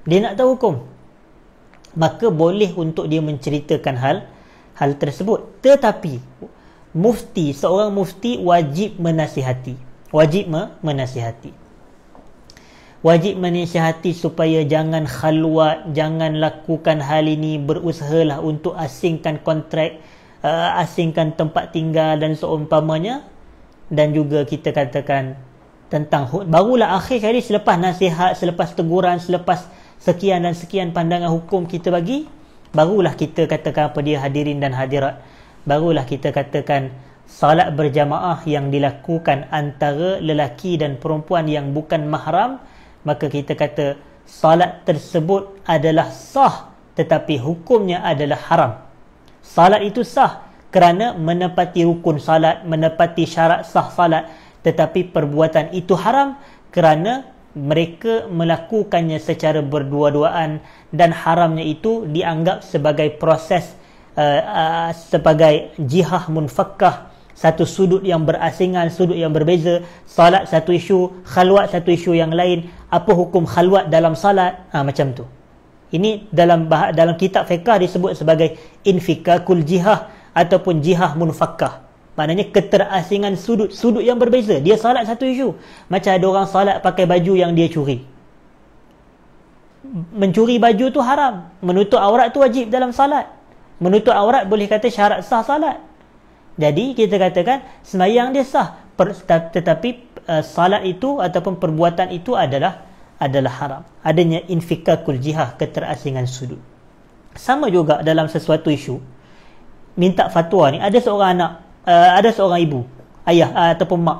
dia nak tahu hukum maka boleh untuk dia menceritakan hal hal tersebut tetapi mufti seorang mufti wajib menasihati wajib me- menasihati wajib menasihati supaya jangan khalwat jangan lakukan hal ini berusahalah untuk asingkan kontrak uh, asingkan tempat tinggal dan seumpamanya dan juga kita katakan tentang hukum. Barulah akhir kali selepas nasihat, selepas teguran, selepas sekian dan sekian pandangan hukum kita bagi, barulah kita katakan apa dia hadirin dan hadirat. Barulah kita katakan salat berjamaah yang dilakukan antara lelaki dan perempuan yang bukan mahram, maka kita kata salat tersebut adalah sah tetapi hukumnya adalah haram. Salat itu sah kerana menepati rukun salat, menepati syarat sah salat, tetapi perbuatan itu haram kerana mereka melakukannya secara berdua-duaan dan haramnya itu dianggap sebagai proses uh, uh, sebagai jihah munfakkah satu sudut yang berasingan, sudut yang berbeza salat satu isu, khalwat satu isu yang lain apa hukum khalwat dalam salat, ha, macam tu ini dalam dalam kitab fiqah disebut sebagai infikakul jihah ataupun jihah munfakkah Maknanya keterasingan sudut Sudut yang berbeza Dia salat satu isu Macam ada orang salat pakai baju yang dia curi Mencuri baju tu haram Menutup aurat tu wajib dalam salat Menutup aurat boleh kata syarat sah salat Jadi kita katakan Semayang dia sah per, Tetapi uh, salat itu Ataupun perbuatan itu adalah Adalah haram Adanya infikakul jihah Keterasingan sudut Sama juga dalam sesuatu isu Minta fatwa ni Ada seorang anak uh, ada seorang ibu ayah uh, ataupun mak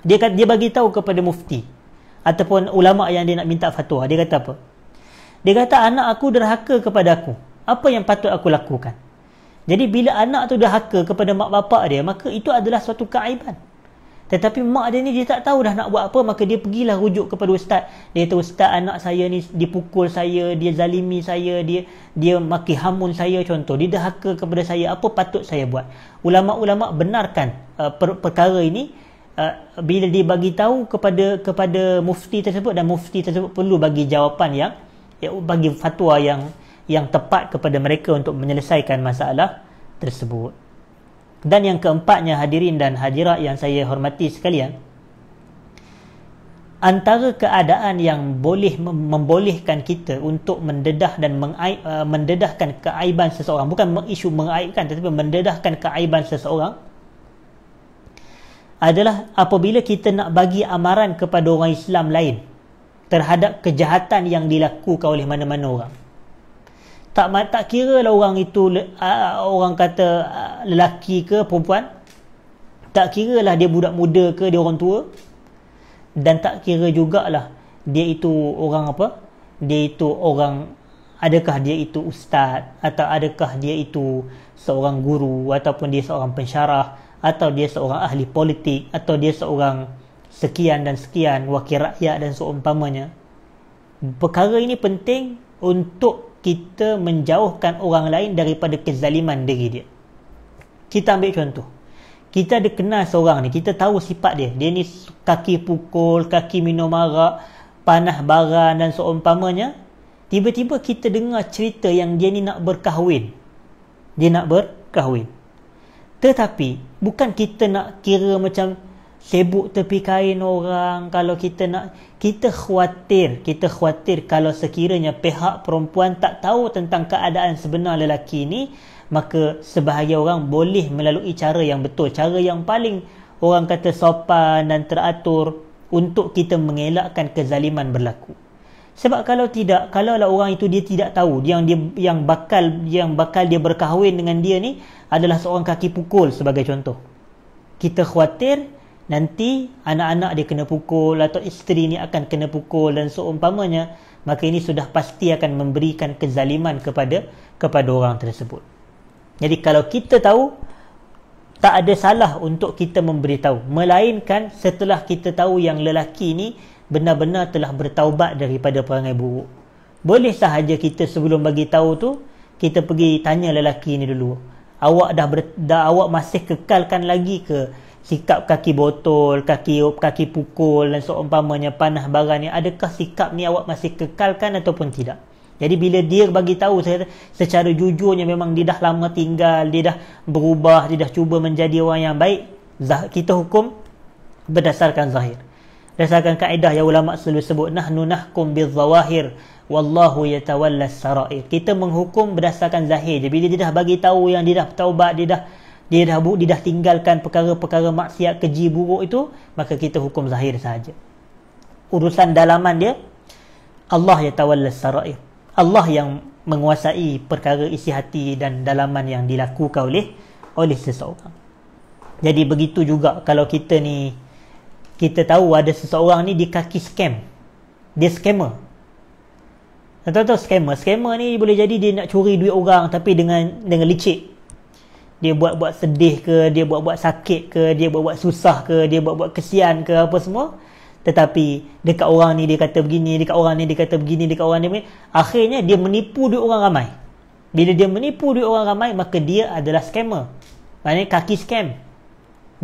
dia kata dia bagi tahu kepada mufti ataupun ulama yang dia nak minta fatwa dia kata apa dia kata anak aku derhaka kepada aku apa yang patut aku lakukan jadi bila anak tu derhaka kepada mak bapak dia maka itu adalah suatu keaiban tetapi mak dia ni dia tak tahu dah nak buat apa maka dia pergilah rujuk kepada ustaz. Dia kata ustaz anak saya ni dipukul saya, dia zalimi saya, dia dia maki hamun saya contoh. Dia derhaka kepada saya, apa patut saya buat? Ulama-ulama benarkan uh, per perkara ini uh, bila dia bagi tahu kepada kepada mufti tersebut dan mufti tersebut perlu bagi jawapan yang ya, bagi fatwa yang yang tepat kepada mereka untuk menyelesaikan masalah tersebut. Dan yang keempatnya hadirin dan hadirat yang saya hormati sekalian Antara keadaan yang boleh membolehkan kita untuk mendedah dan mengaib, uh, eh, mendedahkan keaiban seseorang Bukan isu mengaibkan tetapi mendedahkan keaiban seseorang Adalah apabila kita nak bagi amaran kepada orang Islam lain Terhadap kejahatan yang dilakukan oleh mana-mana orang tak tak kira lah orang itu uh, orang kata uh, lelaki ke perempuan tak kira lah dia budak muda ke dia orang tua dan tak kira jugalah dia itu orang apa dia itu orang adakah dia itu ustaz atau adakah dia itu seorang guru ataupun dia seorang pensyarah atau dia seorang ahli politik atau dia seorang sekian dan sekian wakil rakyat dan seumpamanya perkara ini penting untuk kita menjauhkan orang lain daripada kezaliman diri dia. Kita ambil contoh. Kita ada kenal seorang ni, kita tahu sifat dia. Dia ni kaki pukul, kaki minum arak, panah baran dan seumpamanya. Tiba-tiba kita dengar cerita yang dia ni nak berkahwin. Dia nak berkahwin. Tetapi bukan kita nak kira macam sibuk tepi kain orang kalau kita nak kita khuatir kita khuatir kalau sekiranya pihak perempuan tak tahu tentang keadaan sebenar lelaki ni maka sebahagian orang boleh melalui cara yang betul cara yang paling orang kata sopan dan teratur untuk kita mengelakkan kezaliman berlaku sebab kalau tidak kalaulah orang itu dia tidak tahu yang dia yang bakal yang bakal dia berkahwin dengan dia ni adalah seorang kaki pukul sebagai contoh kita khuatir nanti anak-anak dia kena pukul atau isteri ni akan kena pukul dan seumpamanya maka ini sudah pasti akan memberikan kezaliman kepada kepada orang tersebut jadi kalau kita tahu tak ada salah untuk kita memberitahu melainkan setelah kita tahu yang lelaki ni benar-benar telah bertaubat daripada perangai buruk boleh sahaja kita sebelum bagi tahu tu kita pergi tanya lelaki ni dulu awak dah, ber, dah awak masih kekalkan lagi ke sikap kaki botol, kaki kaki pukul dan seumpamanya panah barang ni adakah sikap ni awak masih kekalkan ataupun tidak? Jadi bila dia bagi tahu saya secara jujurnya memang dia dah lama tinggal, dia dah berubah, dia dah cuba menjadi orang yang baik, kita hukum berdasarkan zahir. Berdasarkan kaedah yang ulama selalu sebut nahnu nahkum bizawahir wallahu yatawalla sarair. Kita menghukum berdasarkan zahir. Jadi bila dia dah bagi tahu yang dia dah taubat, dia dah dia dah bu, dia dah tinggalkan perkara-perkara maksiat keji buruk itu, maka kita hukum zahir saja. Urusan dalaman dia Allah ya tawallas sarai, Allah yang menguasai perkara isi hati dan dalaman yang dilakukan oleh oleh seseorang. Jadi begitu juga kalau kita ni kita tahu ada seseorang ni di kaki scam. Dia scammer. Tentu-tentu scammer. Scammer ni boleh jadi dia nak curi duit orang tapi dengan dengan licik dia buat-buat sedih ke, dia buat-buat sakit ke, dia buat-buat susah ke, dia buat-buat kesian ke apa semua. Tetapi dekat orang ni dia kata begini, dekat orang ni dia kata begini, dekat orang ni begini. Akhirnya dia menipu duit orang ramai. Bila dia menipu duit orang ramai maka dia adalah scammer. Maknanya kaki scam.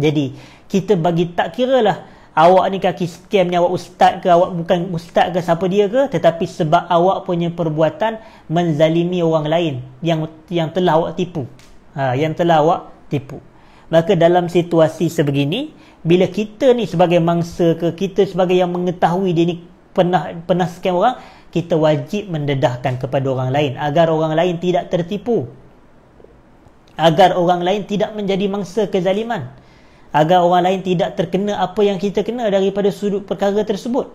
Jadi kita bagi tak kira lah awak ni kaki scam ni awak ustaz ke awak bukan ustaz ke siapa dia ke tetapi sebab awak punya perbuatan menzalimi orang lain yang yang telah awak tipu Ha, yang telah awak tipu. Maka dalam situasi sebegini, bila kita ni sebagai mangsa ke, kita sebagai yang mengetahui dia ni pernah, pernah scam orang, kita wajib mendedahkan kepada orang lain agar orang lain tidak tertipu. Agar orang lain tidak menjadi mangsa kezaliman. Agar orang lain tidak terkena apa yang kita kena daripada sudut perkara tersebut.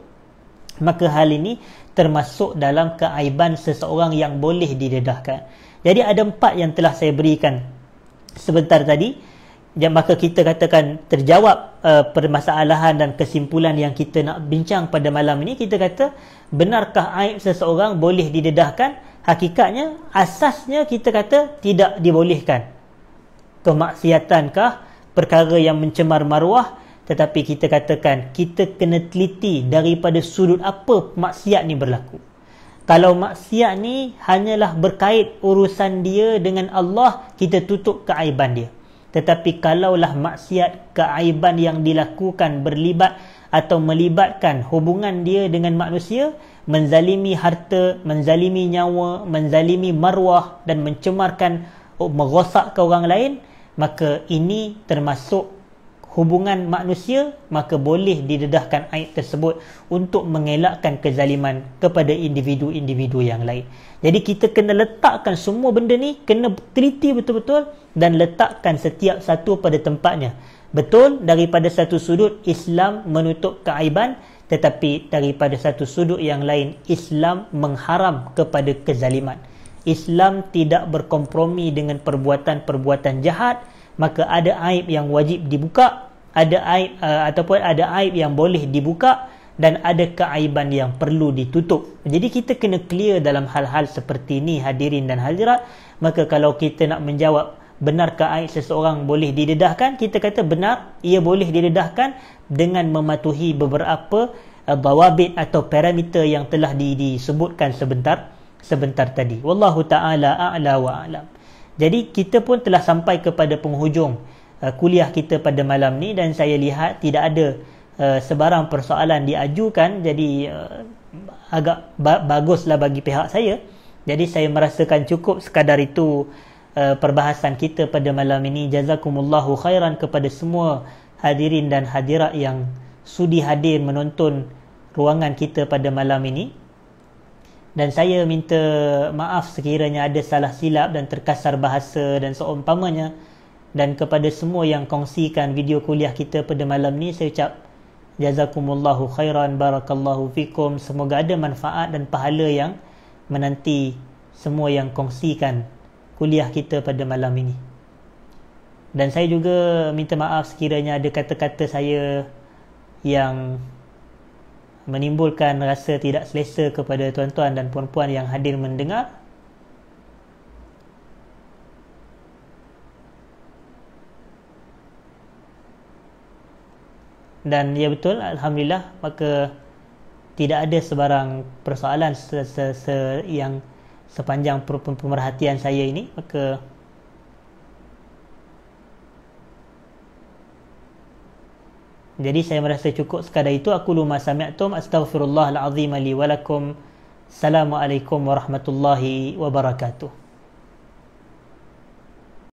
Maka hal ini termasuk dalam keaiban seseorang yang boleh didedahkan. Jadi ada empat yang telah saya berikan sebentar tadi yang maka kita katakan terjawab uh, permasalahan dan kesimpulan yang kita nak bincang pada malam ini kita kata benarkah aib seseorang boleh didedahkan hakikatnya asasnya kita kata tidak dibolehkan kemaksiatankah perkara yang mencemar maruah tetapi kita katakan kita kena teliti daripada sudut apa maksiat ni berlaku kalau maksiat ni hanyalah berkait urusan dia dengan Allah kita tutup keaiban dia tetapi kalaulah maksiat keaiban yang dilakukan berlibat atau melibatkan hubungan dia dengan manusia menzalimi harta menzalimi nyawa menzalimi marwah dan mencemarkan oh, merosakkan orang lain maka ini termasuk hubungan manusia maka boleh didedahkan aib tersebut untuk mengelakkan kezaliman kepada individu-individu yang lain. Jadi kita kena letakkan semua benda ni kena teliti betul-betul dan letakkan setiap satu pada tempatnya. Betul daripada satu sudut Islam menutup keaiban tetapi daripada satu sudut yang lain Islam mengharam kepada kezaliman. Islam tidak berkompromi dengan perbuatan-perbuatan jahat maka ada aib yang wajib dibuka ada aib uh, ataupun ada aib yang boleh dibuka dan ada keaiban yang perlu ditutup. Jadi kita kena clear dalam hal-hal seperti ini hadirin dan hadirat. Maka kalau kita nak menjawab benar ke aib seseorang boleh didedahkan, kita kata benar ia boleh didedahkan dengan mematuhi beberapa uh, bawabit atau parameter yang telah disebutkan sebentar sebentar tadi. Wallahu taala a'la wa a'lam. Jadi kita pun telah sampai kepada penghujung uh, kuliah kita pada malam ni dan saya lihat tidak ada uh, sebarang persoalan diajukan jadi uh, agak ba baguslah bagi pihak saya. Jadi saya merasakan cukup sekadar itu uh, perbahasan kita pada malam ini. Jazakumullahu khairan kepada semua hadirin dan hadirat yang sudi hadir menonton ruangan kita pada malam ini dan saya minta maaf sekiranya ada salah silap dan terkasar bahasa dan seumpamanya dan kepada semua yang kongsikan video kuliah kita pada malam ni saya ucap jazakumullahu khairan barakallahu fikum semoga ada manfaat dan pahala yang menanti semua yang kongsikan kuliah kita pada malam ini dan saya juga minta maaf sekiranya ada kata-kata saya yang menimbulkan rasa tidak selesa kepada tuan-tuan dan puan-puan yang hadir mendengar dan ya betul alhamdulillah maka tidak ada sebarang persoalan se -se -se yang sepanjang pemerhatian saya ini maka Jadi saya merasa cukup sekadar itu aku luma sami'tum astaghfirullahal azim li wa lakum. Assalamualaikum warahmatullahi wabarakatuh.